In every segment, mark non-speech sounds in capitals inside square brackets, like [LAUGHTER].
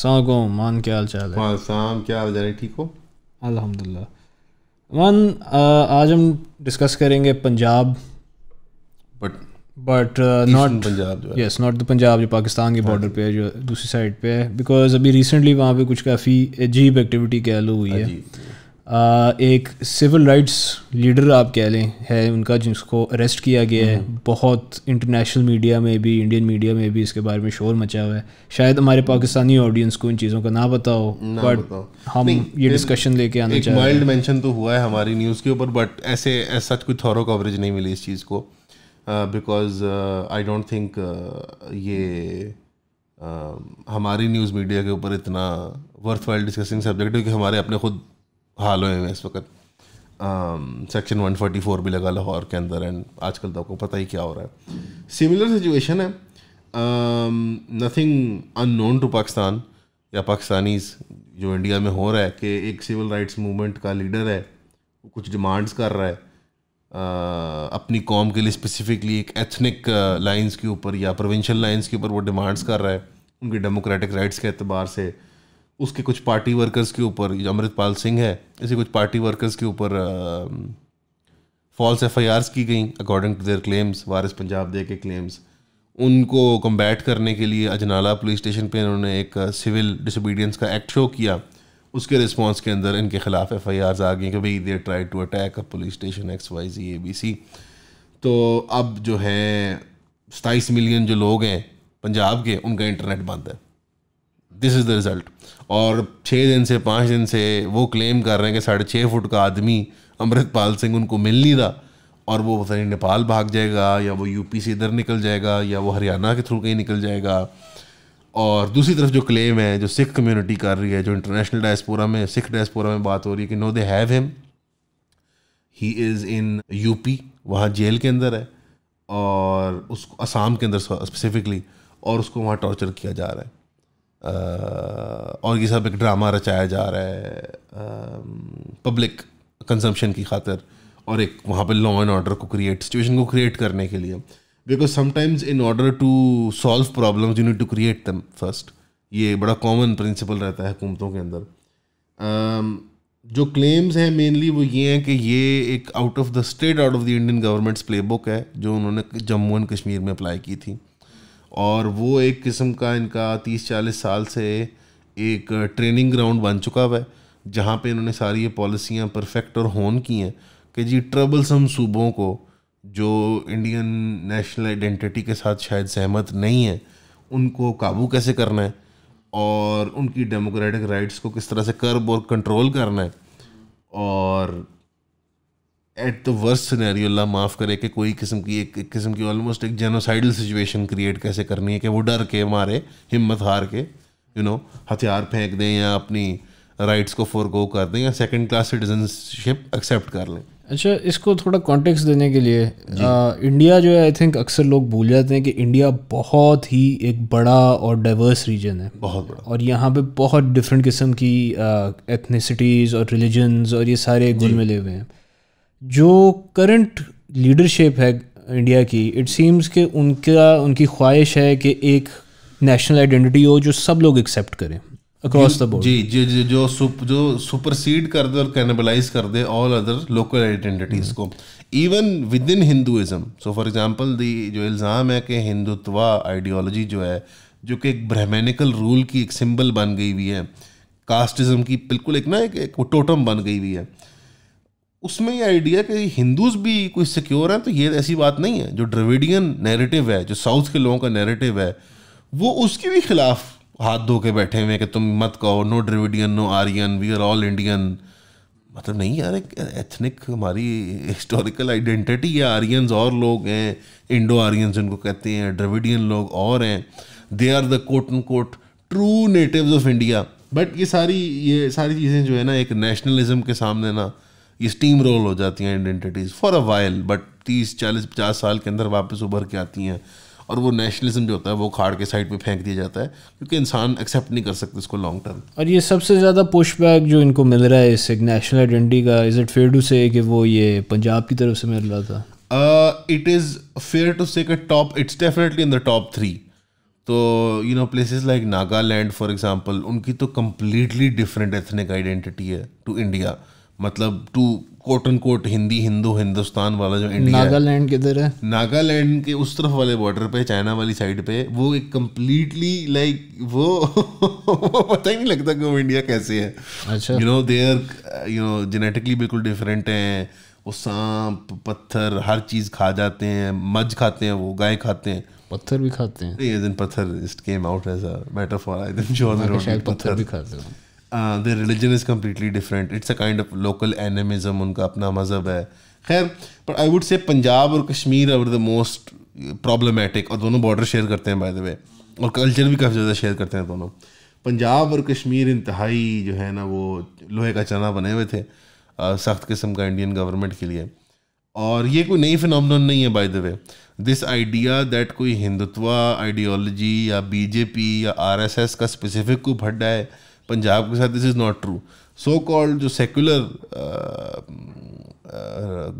सलाम मान क्या हाल चाल है सलाम हाँ, क्या हाल चाल है ठीक हो अल्हम्दुलिल्लाह मान आज हम डिस्कस करेंगे Punjab but but not Punjab yes not the Punjab जो पाकिस्तान के बॉर्डर पे है जो दूसरी साइड पे है बिकॉज अभी रिसेंटली वहाँ पे कुछ काफ़ी अजीब एक्टिविटी कह लो हुई है एक सिविल राइट्स लीडर आप कह लें है उनका जिसको अरेस्ट किया गया है हम्म। बहुत इंटरनेशनल मीडिया में भी इंडियन मीडिया में भी इसके बारे में शोर मचा हुआ है शायद हमारे पाकिस्तानी ऑडियंस को इन चीज़ों का ना पता हो बट हम ये डिस्कशन लेके आना चाहिए माइल्ड मेंशन तो हुआ है हमारी न्यूज़ के ऊपर बट ऐसे सच कोई थॉरो कवरेज नहीं मिली इस चीज़ को बिकॉज आई डोंट थिंक ये uh, हमारी न्यूज़ मीडिया के ऊपर इतना वर्थ डिस्कसिंग सब्जेक्ट है क्योंकि हमारे अपने खुद हाल हुए हैं इस वक्त सेक्शन um, 144 भी लगा लाहौर के अंदर एंड आजकल तो आपको पता ही क्या हो रहा है सिमिलर सिचुएशन है नथिंग अननोन टू पाकिस्तान या पाकिस्तानीज जो इंडिया में हो रहा है कि एक सिविल राइट्स मूवमेंट का लीडर है वो कुछ डिमांड्स कर रहा है आ, uh, अपनी कॉम के लिए स्पेसिफिकली एक एथनिक लाइंस uh, के ऊपर या प्रोविंशियल लाइंस के ऊपर वो डिमांड्स कर रहा है उनके डेमोक्रेटिक राइट्स के अतबार से उसके कुछ पार्टी वर्कर्स के ऊपर अमृतपाल सिंह है ऐसे कुछ पार्टी वर्कर्स के ऊपर फॉल्स एफ की गई according to their claims Waris Punjab De के क्लेम्स उनको कम्बैट करने के लिए अजनाला पुलिस स्टेशन पे इन्होंने एक सिविल डिसोबीडियंस का एक्ट शो किया उसके रिस्पांस के अंदर इनके ख़िलाफ़ एफ आई आर्स आ गई कि भाई there try to attack a police station X Y Z A B C तो अब जो है सताईस मिलियन जो लोग हैं पंजाब के उनका इंटरनेट बंद है दिस इज़ द रिज़ल्ट और छः दिन से पाँच दिन से वो क्लेम कर रहे हैं कि साढ़े छः फुट का आदमी अमृतपाल सिंह उनको मिल नहीं रहा और वो पता नहीं नेपाल भाग जाएगा या वो यूपी से इधर निकल जाएगा या वो हरियाणा के थ्रू कहीं निकल जाएगा और दूसरी तरफ जो क्लेम है जो सिख कम्युनिटी कर रही है जो इंटरनेशनल डायस्पोरा में सिख डायस्पोरा में बात हो रही है कि no they have him he is in UP वहाँ जेल के अंदर है और उसको असम के अंदर स्पेसिफिकली और उसको वहाँ टॉर्चर किया जा रहा है और ये सब एक ड्रामा रचाया जा रहा है पब्लिक कंजम्पशन की खातर और एक वहाँ पे लॉ एंड ऑर्डर को क्रिएट सिचुएशन को क्रिएट करने के लिए because sometimes in order to solve problems you need to create them first ये बड़ा कॉमन प्रिंसिपल रहता है हुकूमतों के अंदर um, जो क्लेम्स हैं मेनली वो ये हैं कि ये एक out of the state out of the Indian governments playbook है जो उन्होंने जम्मू एंड कश्मीर में अप्लाई की थी और वो एक किस्म का इनका तीस चालीस साल से एक ट्रेनिंग ग्राउंड बन चुका हुआ है जहाँ पे इन्होंने सारी ये पॉलिसियाँ परफेक्ट और होन की हैं कि जी ट्रबलसम सूबों को जो इंडियन नेशनल आइडेंटिटी के साथ शायद सहमत नहीं है उनको काबू कैसे करना है और उनकी डेमोक्रेटिक राइट्स को किस तरह से कर्ब और कंट्रोल करना है और at the worst scenario Allah माफ़ करे कि कोई किस्म की एक, किस्म की ऑलमोस्ट एक जेनोसाइडल सिचुएशन क्रिएट कैसे करनी है कि वो डर के मारे हिम्मत हार के यू नो हथियार फेंक दें या अपनी राइट्स को फोरगो कर दें या सेकेंड क्लास सिटीजनशिप एक्सेप्ट कर लें अच्छा इसको थोड़ा कॉन्टेक्स्ट देने के लिए आ, इंडिया जो है आई थिंक अक्सर लोग भूल जाते हैं कि इंडिया बहुत ही एक बड़ा और डाइवर्स रीजन है बहुत बड़ा और यहाँ पे बहुत डिफरेंट किस्म की एथनिसिटीज़ और रिलीजन्स और ये सारे गुल मिले हुए हैं जो करंट लीडरशिप है इंडिया की इट सीम्स कि उनका उनकी ख्वाहिश है कि एक नेशनल आइडेंटिटी हो जो सब लोग एक्सेप्ट करें अक्रॉस द बोर्ड जी जी जी जो सुप, जो सुपरसीड कर दे और कैनबलाइज कर दे ऑल अदर लोकल आइडेंटिटीज़ को even within Hinduism so for example the जो इल्ज़ाम है कि हिंदुत्वा आइडियोलॉजी जो है जो कि एक ब्रह्मेनिकल रूल की एक सिंबल बन गई हुई है कास्टिज़म की बिल्कुल एक ना एक, एक टोटम बन गई हुई है उसमें ये आइडिया कि हिंदूज भी कोई सिक्योर हैं तो ये ऐसी बात नहीं है जो ड्रविडियन नैरेटिव है जो साउथ के लोगों का नैरेटिव है वो उसके भी खिलाफ हाथ धो के बैठे हुए हैं कि तुम मत कहो no Dravidian no Aryan we are all Indian मतलब नहीं यार एक एथनिक हमारी हिस्टोरिकल आइडेंटिटी है आर्यन और लोग हैं इंडो आर्यन जिनको कहते हैं ड्रविडियन लोग और हैं they are the quote and quote true native of India but ये सारी ये सारी चीज़ें जो है ना एक नेशनलिज्म के सामने ना ये स्टीम रोल हो जाती हैं identities for a while but तीस चालीस पचास साल के अंदर वापस उभर के आती हैं और वो नेशनलिज्म जो होता है वो खाड़ के साइड पे फेंक दिया जाता है क्योंकि इंसान एक्सेप्ट नहीं कर सकते इसको लॉन्ग टर्म और ये सबसे ज़्यादा पुशबैक जो इनको मिल रहा है इस नेशनल आइडेंटिटी का is it fair to say कि वो ये पंजाब की तरफ से मिल रहा था it is fair to say top it's definitely in the top three तो you know places like Nagaland for example उनकी तो कम्प्लीटली डिफरेंट एथनिक आइडेंटिटी है टू इंडिया मतलब to quote and quote Hindi Hindu Hindustan वाला जो इंडिया नागालैंड किधर है नागालैंड के उस तरफ वाले बॉर्डर पे चाइना वाली साइड पे वो एक कम्प्लीटली लाइक वो वो [LAUGHS] पता ही नहीं लगता कि वो इंडिया कैसे है अच्छा you know they are you know genetically बिल्कुल डिफरेंट हैं वो सांप पत्थर हर चीज़ खा जाते हैं मज खाते हैं वो गाय खाते हैं पत्थर भी खाते हैं ये दिन पत्थर it came out as a matter I think sure पत्थर भी खाते हैं they religion is completely different it's a kind of local animism उनका अपना मज़हब है खैर पर आई वुड से पंजाब और Kashmir are the most problematic और दोनों बॉर्डर शेयर करते हैं बाय द वे और कल्चर भी काफ़ी ज़्यादा शेयर करते हैं दोनों पंजाब और कश्मीर इंतहाई जो है ना वो लोहे का चना बने हुए थे uh, सख्त किस्म का इंडियन गवर्नमेंट के लिए और ये कोई नई फिनमिन नहीं है by the way this idea that कोई हिंदुत्वा आइडियोलॉजी या बीजेपी या आरएसएस का स्पेसिफिक कोई भड्डा है पंजाब के साथ this is not true so called जो सेकुलर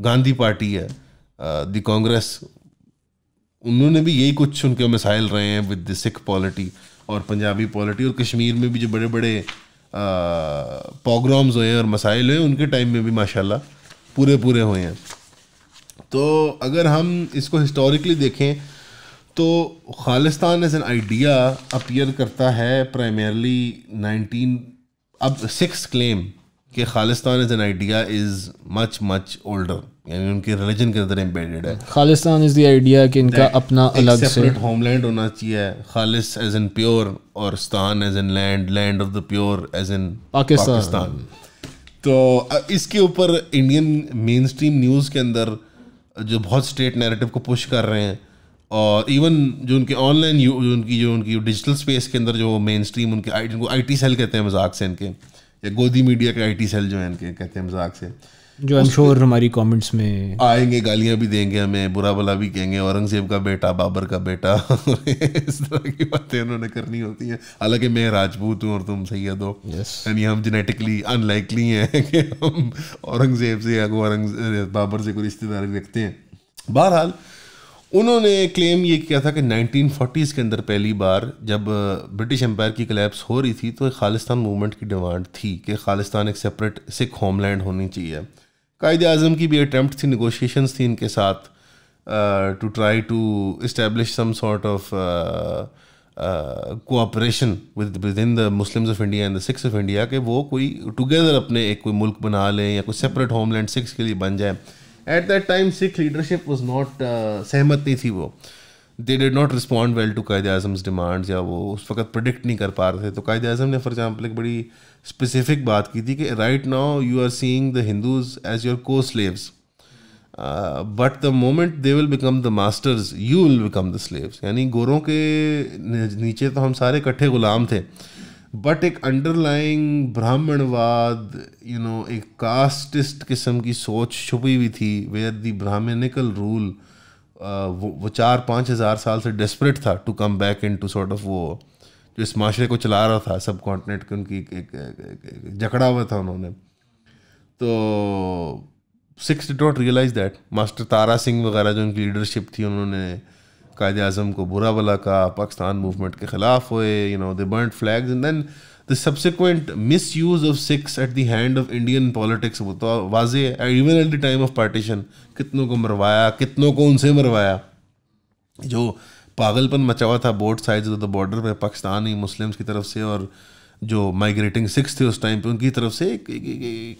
गांधी पार्टी है द uh, कांग्रेस उन्होंने भी यही कुछ उनके मिसाइल रहे हैं विद द सिख पॉलिटी और पंजाबी पॉलिटी और कश्मीर में भी जो बड़े बड़े प्रोग्राम्स हुए हैं और मसाइल हुए उनके टाइम में भी माशाल्लाह पूरे पूरे हुए हैं तो अगर हम इसको हिस्टोरिकली देखें तो Khalistan as an idea appear करता है प्राइमरली नाइनटीन अब सिक्स क्लेम कि Khalistan as an idea is much much older यानी उनके रिलीजन के अंदर एम्बेडेड है खालिस्तान इज़ द आइडिया कि इनका अपना अलग से होमलैंड होना चाहिए खालिस एज एन प्योर और stan as an land land of the pure as an Pakistan तो इसके ऊपर इंडियन मेन स्ट्रीम न्यूज़ के अंदर जो बहुत स्टेट नैरेटिव को पुश कर रहे हैं और इवन जो उनके ऑनलाइन जो उनकी जो उनकी डिजिटल स्पेस के अंदर जो मेन स्ट्रीम उनके आई जिनको आई टी सेल कहते हैं मजाक से इनके या गोदी मीडिया के आई टी सेल जो है इनके कहते हैं मजाक से जो आई एम श्योर हमारी कमेंट्स में आएंगे गालियां भी देंगे हमें बुरा भला भी कहेंगे औरंगजेब का बेटा बाबर का बेटा [LAUGHS] इस तरह की बातें उन्होंने करनी होती हैं हालांकि मैं राजपूत हूँ और तुम सैयद हो यानी हम जेनेटिकली अनलाइकली हैं [LAUGHS] कि हम औरंगजेब से या औरंग बाबर से कोई रिश्तेदारी रखते हैं बहरहाल उन्होंने क्लेम ये किया था कि 1940s के अंदर पहली बार जब ब्रिटिश एम्पायर की कलेप्स हो रही थी तो एक खालिस्तान मूवमेंट की डिमांड थी कि खालिस्तान एक सेपरेट सिख होमलैंड होनी चाहिए कायद अजम की भी अटैम्प्ट थी नगोशिएशन थी इनके साथ to try to establish some sort of cooperation with in the Muslims of India and the Sikhs of India के वो कोई टुगेदर अपने एक कोई मुल्क बना लें या कोई सेपरेट होमलैंड सिक्स के लिए बन जाए at that time Sikh leadership was not सहमत नहीं थी वो they did not respond well to Quaid Azam's demands या वो उस वक्त प्रोडिक्ट नहीं कर पा रहे थे तो कायद अजम ने फॉर एग्जाम्पल एक बड़ी स्पेसिफिक बात की थी कि right now you are seeing the Hindus as your co slaves but the moment they will become the masters you will become the slaves यानी गोरों के नीचे तो हम सारे इकट्ठे गुलाम थे बट एक अंडरलाइंग ब्राह्मणवाद यू नो एक कास्टिस्ट किस्म की सोच छुपी हुई थी वेयर दी ब्राह्मणिकल रूल वो, वो चार पाँच हज़ार साल से डेस्परेट था to come back into sort of वो जो इस माशरे को चला रहा था सब कॉन्टिनेंट के उनकी एक जकड़ा हुआ था उन्होंने तो सिक्स डॉट realise that master Tara Singh वगैरह जो उनकी लीडरशिप थी उन्होंने कायद अजम को बुरा भला कहा पाकिस्तान मूवमेंट के ख़िलाफ़ हुए you know they burn flag and then the subsequent misuse of Sikhs at the hand of Indian politics वो तो was even at the time of partition कितनों को मरवाया कितनों को उनसे मरवाया जो पागलपन मचा हुआ था both side of the border पे पाकिस्तानी मुस्लिम्स की तरफ से और जो माइग्रेटिंग सिक्स थे उस टाइम पर उनकी तरफ से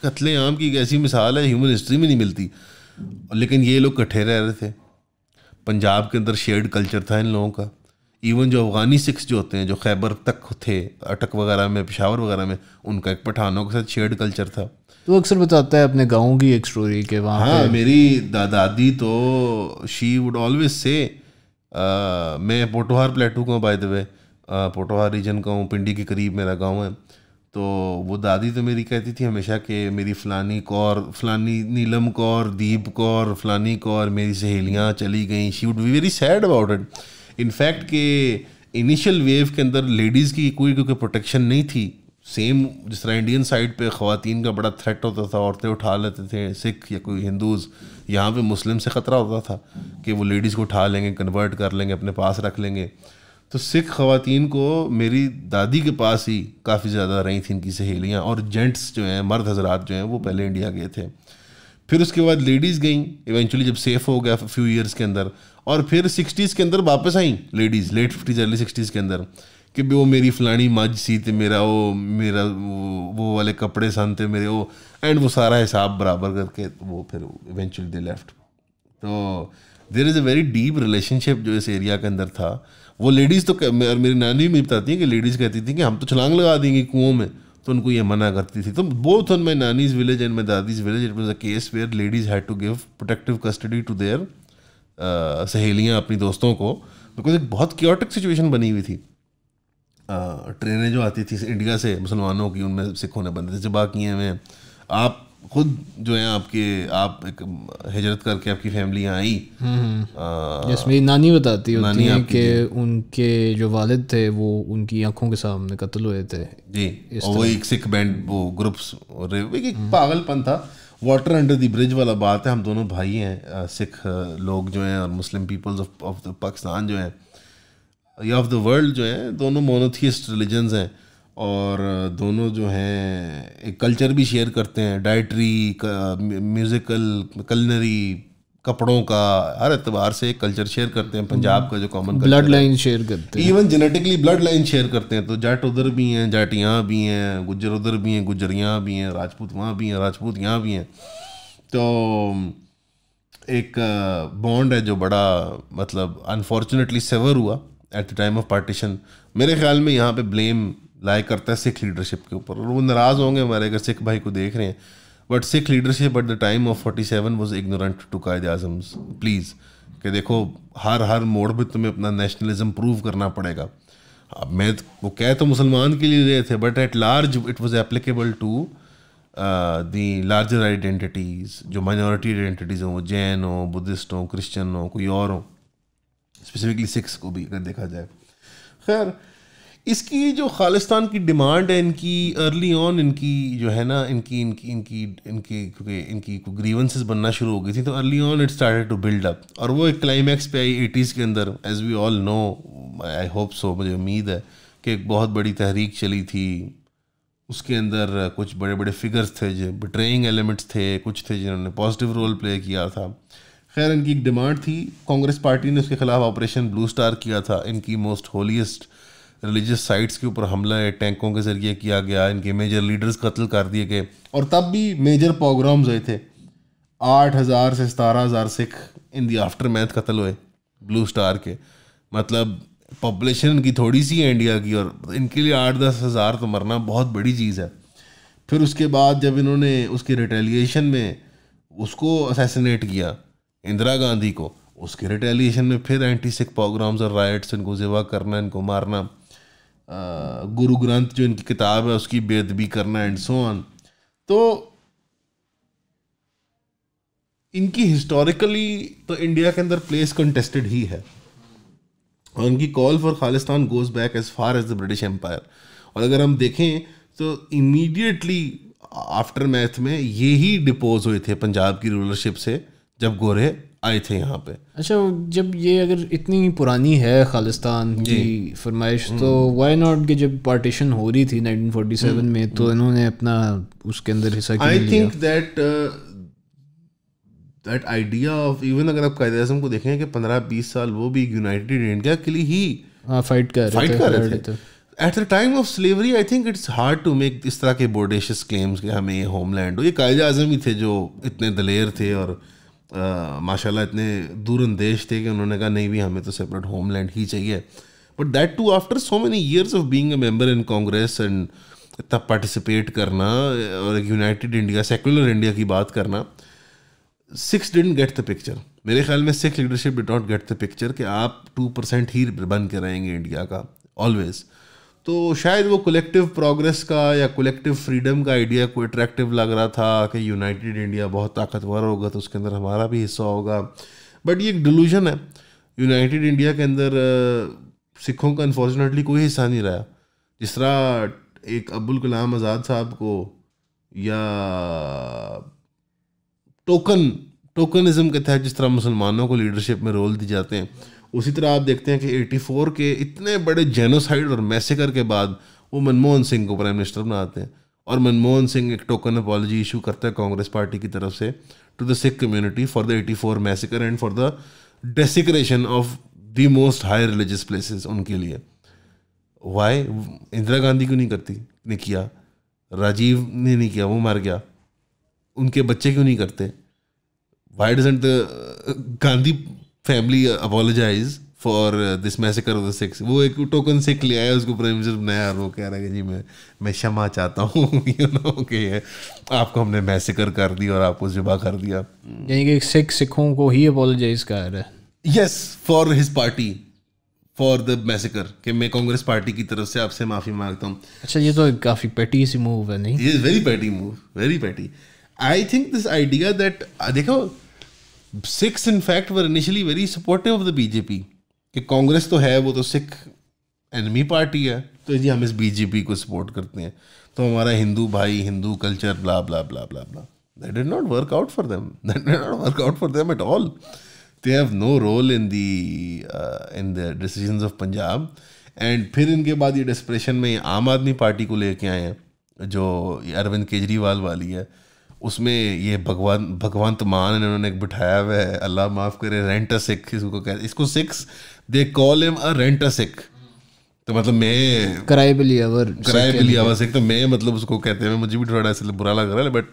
कत्ले आम की एक ऐसी मिसाल है ह्यूमन हिस्ट्री में नहीं मिलती लेकिन ये लोग कट्ठे रह रहे थे पंजाब के अंदर शेयर्ड कल्चर था इन लोगों का इवन जो अफगानी सिक्स जो होते हैं जो खैबर तक थे अटक वगैरह में पिशावर वगैरह में उनका एक पठानों के साथ शेयर्ड कल्चर था तो अक्सर बताता है अपने गाँव की एक स्टोरी के वहाँ हाँ मेरी दादादी तो शी वुड ऑलवेज से मैं पोटोहार प्लेटू का by the way Potohar region का हूँ पिंडी के करीब मेरा गाँव है तो वो दादी तो मेरी कहती थी हमेशा कि मेरी फ़लानी कौर फ़लानी नीलम कौर दीप कौर फ़लानी कौर मेरी सहेलियाँ चली गई she would be very sad about it in fact के इनिशियल वेव के अंदर लेडीज़ की कोई क्योंकि प्रोटेक्शन नहीं थी सेम जिस तरह इंडियन साइड पे ख़वातीन का बड़ा थ्रेट होता था औरतें उठा लेते थे सिख या कोई हिंदूज़ यहाँ पे मुस्लिम से ख़तरा होता था कि वो लेडीज़ को उठा लेंगे कन्वर्ट कर लेंगे अपने पास रख लेंगे तो सिख खातन को मेरी दादी के पास ही काफ़ी ज़्यादा रही थी इनकी सहेलियाँ और जेंट्स जो हैं मर्द हजरात जो हैं वो पहले इंडिया गए थे फिर उसके बाद लेडीज़ गईं इवेंचुअली जब सेफ हो गया फ्यू ईयर्स के अंदर और फिर सिक्सटीज़ के अंदर वापस आई ladies late fifties early sixties के अंदर कि वो मेरी फलानी मज सी थी मेरा वो मेरा वो वाले कपड़े सन थे मेरे वो एंड वो सारा हिसाब बराबर करके वो फिर इवेंचुअली दे लेफ्ट तो there is a very deep relationship जो इस एरिया के अंदर था वो लेडीज़ तो मेरी नानी भी बताती है कि लेडीज़ कहती थी कि हम तो छलांग लगा देंगे कुओं में तो उनको ये मना करती थी तो both on my nani's village and my dadi's village it was a case where ladies had to give protective custody to their सहेलियाँ अपनी दोस्तों को बिकॉज एक बहुत क्योटिक सिचुएशन बनी हुई थी ट्रेनें जो आती थी इंडिया से मुसलमानों की उनमें सिखों ने बंदिश जबा किए हुए हैं आप खुद जो है आपके आप एक हिजरत करके आपकी फैमिली आई यस मेरी नानी बताती होती नानी है कि उनके जो वालिद थे वो उनकी आंखों के सामने कत्ल हुए थे जी और वो एक सिख बैंड वो ग्रुप्स और एक पागलपन था वाटर अंडर द ब्रिज वाला बात है हम दोनों भाई हैं सिख लोग जो हैं और मुस्लिम पीपल्स ऑफ पाकिस्तान जो हैं या ऑफ द वर्ल्ड जो हैं दोनों मोनोथियस्ट रिलीजन्स हैं और दोनों जो हैं एक कल्चर भी शेयर करते हैं डाइटरी म्यूज़िकल कलनरी कपड़ों का हर एतबार से एक कल्चर शेयर करते हैं पंजाब का जो कॉमन ब्लड लाइन शेयर करते हैं even genetically blood line share करते हैं तो जाट उधर भी हैं जाट यहाँ भी हैं गुजर उधर भी हैं गुजर यहाँ भी हैं राजपूत वहाँ भी हैं राजपूत यहाँ भी हैं तो एक बॉन्ड है जो बड़ा मतलब अनफॉर्चुनेटली सेवर हुआ at the time of partition मेरे ख्याल में यहाँ पे ब्लेम लाइक करता है सिख लीडरशिप के ऊपर और वो नाराज़ होंगे हमारे अगर सिख भाई को देख रहे हैं but Sikh leadership at the time of forty seven was ignorant to Quaid Azam pleas कि देखो हर हर मोड़ पर तुम्हें अपना नेशनलिज्म प्रूव करना पड़ेगा अब मैं वो कह तो मुसलमान के लिए रहे थे but at large it was applicable to the larger identities जो माइनॉरिटी आइडेंटिटीज़ हों जैन हों बुद्धिस्ट हों क्रिश्चन हों कोई और हों स्पेसिफिकली सिक्स को भी अगर देखा जाए खैर इसकी जो खालिस्तान की डिमांड है इनकी अर्ली ऑन इनकी जो है ना इनकी इनकी इनकी इनकी क्योंकि इनकी ग्रीवेंसेस बनना शुरू हो गई थी तो early on it started to build up और वो एक क्लाइमैक्स पे आई एटीज़ के अंदर as we all know I hope so मुझे उम्मीद है कि एक बहुत बड़ी तहरीक चली थी उसके अंदर कुछ बड़े बड़े फिगर्स थे जो बिट्रेइंग एलिमेंट्स थे कुछ थे जिन्होंने पॉजिटिव रोल प्ले किया था खैर इनकी एक डिमांड थी कांग्रेस पार्टी ने उसके खिलाफ ऑपरेशन ब्लू स्टार किया था इनकी मोस्ट होलीस्ट रिलीजियस साइट्स के ऊपर है टैंकों के जरिए किया गया इनके मेजर लीडर्स कत्ल कर दिए गए और तब भी मेजर प्रोग्राम्स हुए थे आठ हज़ार से सतारह हज़ार Sikh in the aftermath कत्ल हुए ब्लू स्टार के मतलब पॉपुलेशन इनकी थोड़ी सी है इंडिया की और इनके लिए आठ दस हज़ार तो मरना बहुत बड़ी चीज़ है फिर उसके बाद जब इन्होंने उसके रिटेलिएशन में उसको असैसिनेट किया इंदिरा गांधी को उसके रिटेलिएशन में फिर एंटी सिख प्रोग्राम्स और राइट्स इनको ज़िवा करना इनको मारना गुरु ग्रंथ जो इनकी किताब है उसकी बेदबी करना एंड सो ऑन तो इनकी हिस्टोरिकली तो इंडिया के अंदर प्लेस कंटेस्टेड ही है और इनकी call for Khalistan goes back as far as the British empire और अगर हम देखें तो इमीडिएटली आफ्टर मैथ में ये ही डिपोज हुए थे पंजाब की रूलरशिप से जब गोरे आए थे यहाँ पे अच्छा जब ये अगर इतनी पुरानी है खालिस्तान की फरमाइश तो वाई हम्म। नॉट कि जब पार्टीशन हो रही थी 1947 हम्म। में तो हम्म। इन्होंने अपना उसके अंदर हिस्सा I think that that idea of even अगर आप कायद को देखें कि पंद्रह बीस साल वो भी यूनाइटेड इंडिया के लिए ही फाइट कर फाइट कर रहे थे at the time of slavery I think it's hard to make इस तरह के बोर्डेशियस क्लेम्स कि हमें ये होमलैंड हो ये कायद अजम ही थे जो इतने दलेर थे और माशाल्लाह इतने दूर देश थे कि उन्होंने कहा नहीं भी हमें तो सेपरेट होमलैंड ही चाहिए but that too after so many years of being member in Congress and इतना पार्टिसिपेट करना और एक यूनाइटेड इंडिया सेकुलर इंडिया की बात करना सिक्स डिट गेट द पिक्चर मेरे ख्याल में Sikh leadership did not get the picture कि आप टू परसेंट ही बन के रहेंगे इंडिया का ऑलवेज़ तो शायद वो कलेक्टिव प्रोग्रेस का या कलेक्टिव फ्रीडम का आइडिया को अट्रैक्टिव लग रहा था कि यूनाइटेड इंडिया बहुत ताकतवर होगा तो उसके अंदर हमारा भी हिस्सा होगा बट ये एक डिलूजन है यूनाइटेड इंडिया के अंदर सिखों का अनफॉर्चुनेटली कोई हिस्सा नहीं रहा जिस तरह एक अब्दुल कलाम आज़ाद साहब को या टोकन टोकनिज़म के तहत जिस तरह मुसलमानों को लीडरशिप में रोल दिए जाते हैं उसी तरह आप देखते हैं कि 84 के इतने बड़े जेनोसाइड और मैसेकर के बाद वो मनमोहन सिंह को प्राइम मिनिस्टर बनाते हैं और मनमोहन सिंह एक टोकन अपॉलॉजी इशू करता है कांग्रेस पार्टी की तरफ से to the Sikh community for the 84 massacre and for the desecration of the most high religious places उनके लिए वाई इंदिरा गांधी क्यों नहीं करती ने किया राजीव ने नहीं किया वो मर गया उनके बच्चे क्यों नहीं करते why doesn't uh, Gandhi family apologise for this massacre of the Sikhs वो एक टोकन सिख ले आया उसको प्राइम मिनिस्टर बनाया और वो कह रहा है कि जी मैं मैं क्षमा चाहता हूँ यू नो के आपको हमने मैसेकर कर दिया और आपको जिबा कर दिया यानी कि सिख सिखों को ही अपोलोजाइज कर रहा है yes for his party for the massacre कि मैं कांग्रेस पार्टी की तरफ से आपसे माफ़ी मांगता हूँ अच्छा ये तो काफ़ी पेटी सी मूव है नहीं वेरी पेटी move very petty I think this idea that देखो Sikhs in fact were initially very supportive of the BJP कि कांग्रेस तो है वो तो सिख एनमी पार्टी है तो जी हम इस बीजेपी को सपोर्ट करते हैं तो हमारा हिंदू भाई Hindu culture blah blah blah blah blah that did not work out for them that did not work out for them at all they have no role in the in the decision of Punjab and फिर इनके बाद ये depression में आम आदमी party को लेके आए हैं जो अरविंद केजरीवाल वाली है उसमें ये भगवान भगवंत मान इन्होंने बिठाया हुआ है अल्लाह माफ़ करे रेंट सिख इसको कह इसको six they call am a rent Sikh तो मतलब मैं कराई पे लिया हुआ किराए पे लिया सिख तो मैं मतलब उसको कहते हैं मुझे भी थोड़ा ऐसे बुरा लग रहा है बट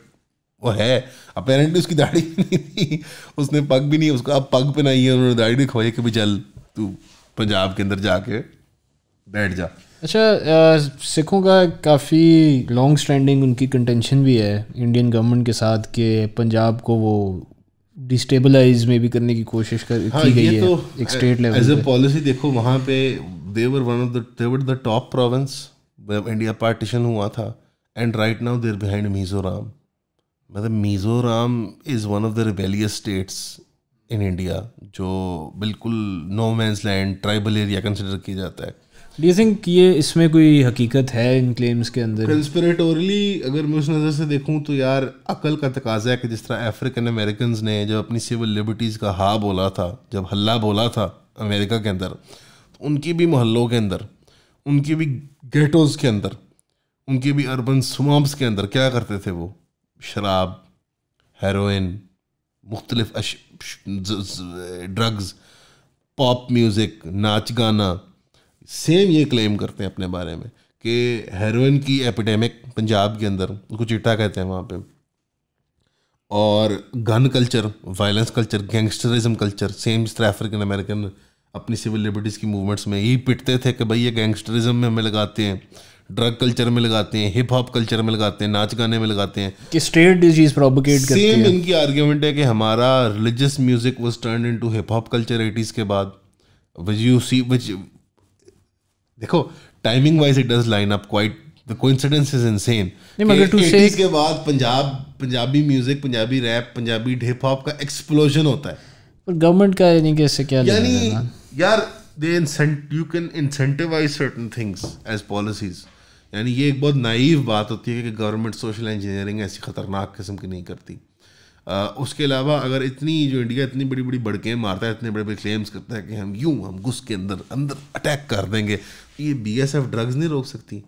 वो है अपेरेंटली उसकी दाढ़ी नहीं थी उसने पग भी नहीं उसको अब पग पे नहीं है उन्होंने दाढ़ी दिखवाई कि भाई चल तू पंजाब के अंदर जाके बैठ जा अच्छा सिखों का काफ़ी लॉन्ग स्टैंडिंग उनकी कंटेंशन भी है इंडियन गवर्नमेंट के साथ कि पंजाब को वो डिस्टेबलाइज में भी करने की कोशिश कर हाँ, की गई है तो, एक state level as a policy देखो वहाँ पे they were one of the they were the top province India partition हुआ था and right now there behind Mizoram मतलब Mizoram is one of the rebellious states in India जो बिल्कुल no man's land tribal area consider किया जाता है डू यू थिंक ये इसमें कोई हकीकत है इन क्लेम्स के अंदर कंस्पिरेटोरली अगर मैं उस नज़र से देखूँ तो यार अकल का तकाजा है कि जिस तरह अफ्रीकन अमेरिकन ने जब अपनी सिविल लिबर्टीज़ का हा बोला था जब हल्ला बोला था अमेरिका के अंदर तो उनकी भी मोहल्लों के अंदर उनकी भी गेटोज़ के अंदर उनके भी अर्बन सुमाम्स के अंदर क्या करते थे वो शराब हेरोइन मुख्तलिफ ड्रग्स पॉप म्यूज़िक नाच गाना सेम ये क्लेम करते हैं अपने बारे में कि हेरोइन की एपिडेमिक पंजाब के अंदर उसको चिट्टा कहते हैं वहाँ पे और gun culture violence culture gangsterism culture same तरह अफ्रीकन अमेरिकन अपनी सिविल लिबर्टीज़ की मूवमेंट्स में यही पिटते थे कि भाई ये गैंगस्टरिज्म में हमें लगाते हैं ड्रग कल्चर में लगाते हैं हिप हॉप कल्चर में लगाते हैं नाच गाने में लगाते हैं कि स्टेट डिजीज प्रोपोगेट करती सेम इनकी आर्ग्यूमेंट है कि हमारा religious music was turn to hip hop culture eighties के बाद विच यू सी विच देखो timing wise it does line up quite the coincidence is insane के बाद Punjab Punjabi music Punjabi rap Punjabi hip hop का एक्सप्लोजन होता है पर गवर्नमेंट का यानी कि इससे क्या यानी यार they you can incentivize certain things as policies यानी ये एक बहुत नाइव बात होती है कि गवर्नमेंट सोशल इंजीनियरिंग ऐसी खतरनाक किस्म की नहीं करती उसके अलावा अगर इतनी जो इंडिया इतनी बड़ी बड़ी बड़कें मारता है इतने बड़े बड़े क्लेम्स करता है कि हम यूँ हम घुस के अंदर अंदर अटैक कर देंगे तो ये बी एस एफ ड्रग्स नहीं रोक सकती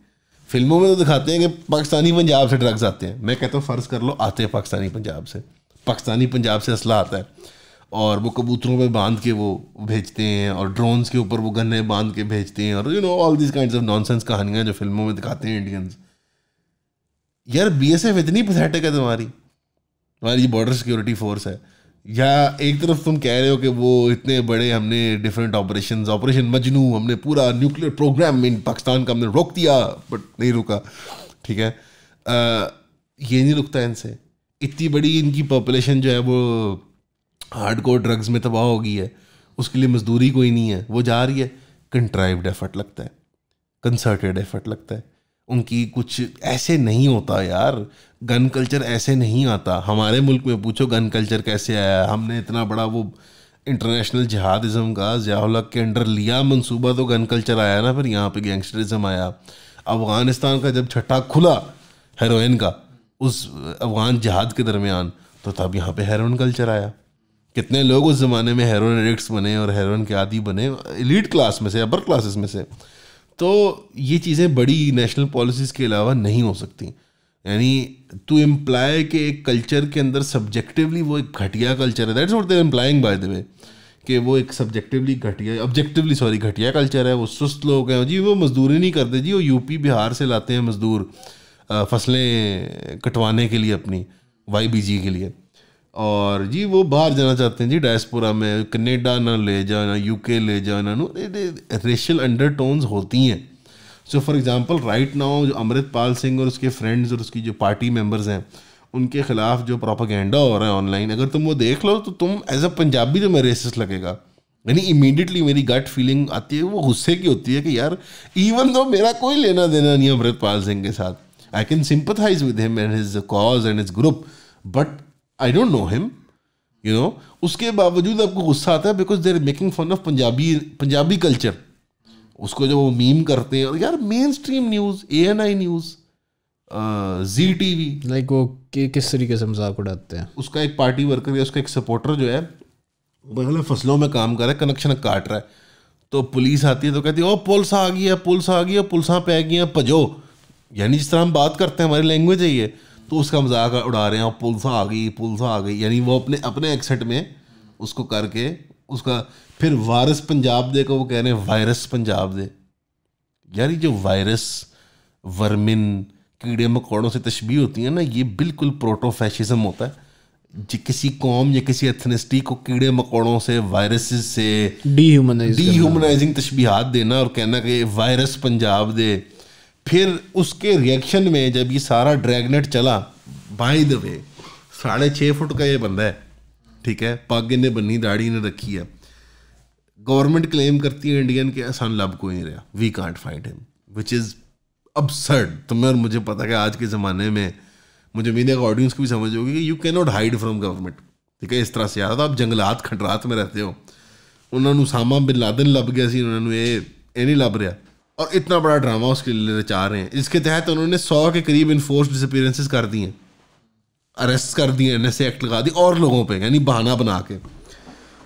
फिल्मों में तो दिखाते हैं कि पाकिस्तानी पंजाब से ड्रग्स आते हैं मैं कहता हूँ फ़र्ज़ कर लो आते हैं पाकिस्तानी पंजाब से पाकिस्तानी पंजाब से असला आता है और वो कबूतरों पर बांध के वो भेजते हैं और ड्रोन्स के ऊपर वो गन्ने बांध के भेजते हैं और you know all this kind of nonsense कहानियाँ जो फिल्मों में दिखाते हैं इंडियंस यार बी एस एफ इतनी पथेटिक है तुम्हारी हमारी बॉर्डर सिक्योरिटी फोर्स है या एक तरफ तुम कह रहे हो कि वो इतने बड़े हमने डिफरेंट ऑपरेशन ऑपरेशन मजनू हमने पूरा न्यूक्लियर प्रोग्राम इन पाकिस्तान का हमने रोक दिया बट नहीं रुका ठीक है आ, ये नहीं रुकता इनसे इतनी बड़ी इनकी पॉपुलेशन जो है वो हार्ड कोर ड्रग्स में तबाह हो गई है उसके लिए मजदूरी कोई नहीं है वो जा रही है कंट्राइव्ड एफर्ट लगता है कंसर्टेड एफर्ट लगता है उनकी कुछ ऐसे नहीं होता यार गन कल्चर ऐसे नहीं आता हमारे मुल्क में पूछो गन कल्चर कैसे आया हमने इतना बड़ा वो इंटरनेशनल जहादिज़म का जयालक के अंडर लिया मंसूबा तो गन कल्चर आया ना फिर यहाँ पे गैंगस्टरिज्म आया अफ़गानिस्तान का जब छठा खुला हेरोइन का उस अफ़गान जहाद के दरमियान तो तब यहाँ पे हेरोइन कल्चर आया कितने लोग उस ज़माने में हेरोइन एडिक्ट बने और हेरोइन के आदि बने एलिट क्लास में से अपर क्लासेस में से तो ये चीज़ें बड़ी नेशनल पॉलिसीज़ के अलावा नहीं हो सकती यानी टू एम्प्लाय के एक कल्चर के अंदर सब्जेक्टिवली वो एक घटिया कल्चर है that's what they employing by the way कि वो एक सब्जेक्टिवली घटिया ऑब्जेक्टिवली सॉरी घटिया कल्चर है वो सुस्त लोग हैं जी वो मजदूरी नहीं करते जी वो यूपी बिहार से लाते हैं मजदूर फसलें कटवाने के लिए अपनी वाई के लिए और जी वो बाहर जाना चाहते हैं जी डायस्पोरा में कनेडा ना ले जाना यूके ले जाना रेशल अंडर टोन्स होती हैं so for example right now जो अमृतपाल सिंह और उसके फ्रेंड्स और उसकी जो पार्टी मेम्बर्स हैं उनके ख़िलाफ़ जो प्रोपागेंडा हो रहा है ऑनलाइन अगर तुम वो देख लो तो तुम एज अ पंजाबी तुम्हें रेसिस लगेगा यानी इमीडिएटली मेरी गट फीलिंग आती है वो गुस्से की होती है कि यार इवन दो मेरा कोई लेना देना नहीं है अमृतपाल सिंह के साथ I can sympathize with him and his cause and his group but I don't know him you know उसके बावजूद आपको गुस्सा आता है because they're making fun of Punjabi Punjabi culture उसको जब वो मीम करते हैं और यार main stream news A N I news Zee T V like वो कि, किस तरीके से मजाक उड़ाते हैं उसका एक पार्टी वर्कर या उसका एक सपोर्टर जो है मतलब फसलों में काम कर रहा है कनेक्शन काट रहा है तो पुलिस आती है तो कहती है ओ पुलिस आ गई है पुलिस आ गई है पुलिस पे आ गई है पजो यानी जिस तरह हम बात करते हैं हमारी लैंग्वेज है ये तो उसका मजाक उड़ा रहे हैं पुलिस आ गई पुलिस आ गई यानी वो अपने अपने एक्सेंट में उसको करके उसका फिर वायरस पंजाब दे को वो कह रहे हैं वायरस पंजाब दे यार जो वायरस वर्मिन कीड़े मकोड़ों से तशबी होती है ना ये बिल्कुल प्रोटोफैशिज़म होता है जी किसी कौम या किसी एथनिस्टी को कीड़े मकोड़ों से वायरसेस से डीह्यूमनाइजिंग तशबीहात देना और कहना कि वायरस पंजाब दे फिर उसके रिएक्शन में जब ये सारा ड्रैगनेट चला बाई द वे साढ़े छः फुट का ये बंदा है ठीक है पागे ने बनी दाढ़ी ने रखी है गवर्नमेंट क्लेम करती है इंडियन के आसान लब को ही रहा we can't find him which is absurd तुम्हें और मुझे पता है आज के ज़माने में मुझे मीडिया का ऑडियंस को भी समझ होगी कि you can not hide from government ठीक है इस तरह से याद आप जंगलात खंडरात में रहते हो उन्होंने सामा बिन लादन ਲਾਦਨ गया सी उन्होंने ये ਨੂੰ लभ रहा और इतना बड़ा ड्रामा उसके लिए रचा रहे हैं इसके तहत उन्होंने सौ के करीब इन्फोर्स डिसअपियरेंसेस कर दिए हैं अरेस्ट कर दिए एन एस एक्ट लगा दी और लोगों पे यानी बहाना बना के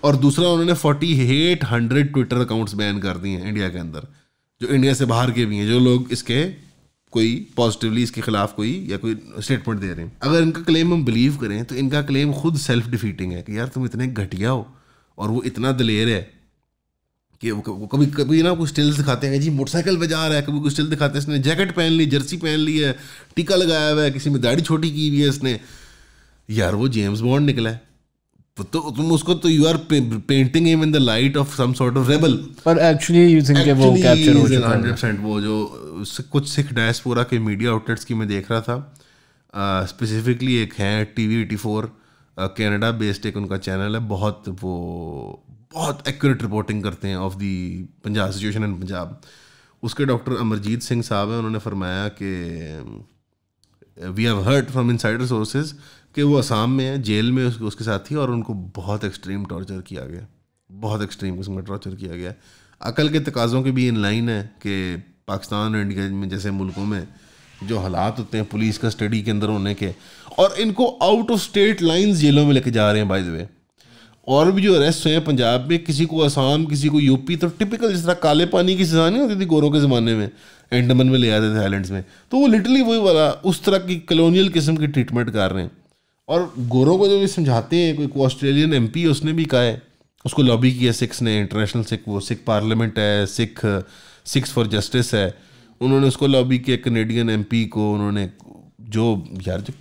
और दूसरा उन्होंने forty eight hundred Twitter accounts ban कर दिए हैं इंडिया के अंदर जो इंडिया से बाहर के भी हैं जो लोग इसके कोई पॉजिटिवली इसके खिलाफ कोई या कोई स्टेटमेंट दे रहे हैं अगर इनका क्लेम हम बिलीव करें तो इनका क्लेम खुद सेल्फ डिफीटिंग है कि यार तुम इतने घटिया हो और वो इतना दलेर है कि कभी कभी ना कुछ स्टिल्स दिखाते हैं जी मोटरसाइकिल पे जा रहा है कभी कुछ स्टिल दिखाते हैं इसने जैकेट पहन ली जर्सी पहन ली है टीका लगाया हुआ है किसी में दाढ़ी छोटी की हुई है इसने यार वो जेम्स बॉन्ड निकला है तो तुम उसको तो you are painting him in the light of some sort of rebel पर एक्चुअली यू थिंक वो कैप्चर हो चुका है 100% वो जो कुछ सिख डायस्पोरा के मीडिया आउटलेट्स की मैं देख रहा था स्पेसिफिकली uh, एक है टीवी 84 कनाडा बेस्ड एक उनका चैनल है बहुत वो बहुत एक्यूरेट रिपोर्टिंग करते हैं of the Punjab situation in Punjab उसके डॉक्टर अमरजीत सिंह साहब हैं उन्होंने फरमाया कि we have heard from insider sources कि वो असम में है जेल में उसके उसके साथ ही और उनको बहुत एक्सट्रीम टॉर्चर किया गया बहुत एक्सट्रीम किस्म का टॉर्चर किया गया अकल के तकाज़ों के भी इन लाइन है कि पाकिस्तान और इंडिया में जैसे मुल्कों में जो हालात होते हैं पुलिस का स्टडी के अंदर होने के और इनको आउट ऑफ स्टेट लाइन जेलों में लेके जा रहे हैं बाय द वे और भी जो अरेस्ट हुए हैं पंजाब में किसी को आसाम किसी को यूपी तो टिपिकल जिस तरह काले पानी की सजा नहीं होती थी गोरों के ज़माने में एंडमन में ले आते थे आइलैंड्स में तो वो लिटरली वही वाला उस तरह की कलोनियल किस्म की ट्रीटमेंट कर रहे हैं और गोरों को जो ये समझाते हैं कोई ऑस्ट्रेलियन एम पी उसने भी कहा है उसको लॉबी किया सिक्स ने इंटरनेशनल सिख वो सिख पार्लियामेंट है सिख सिक्स फॉर जस्टिस है उन्होंने उसको लॉबी किया कनेडियन एम को उन्होंने जो यार जो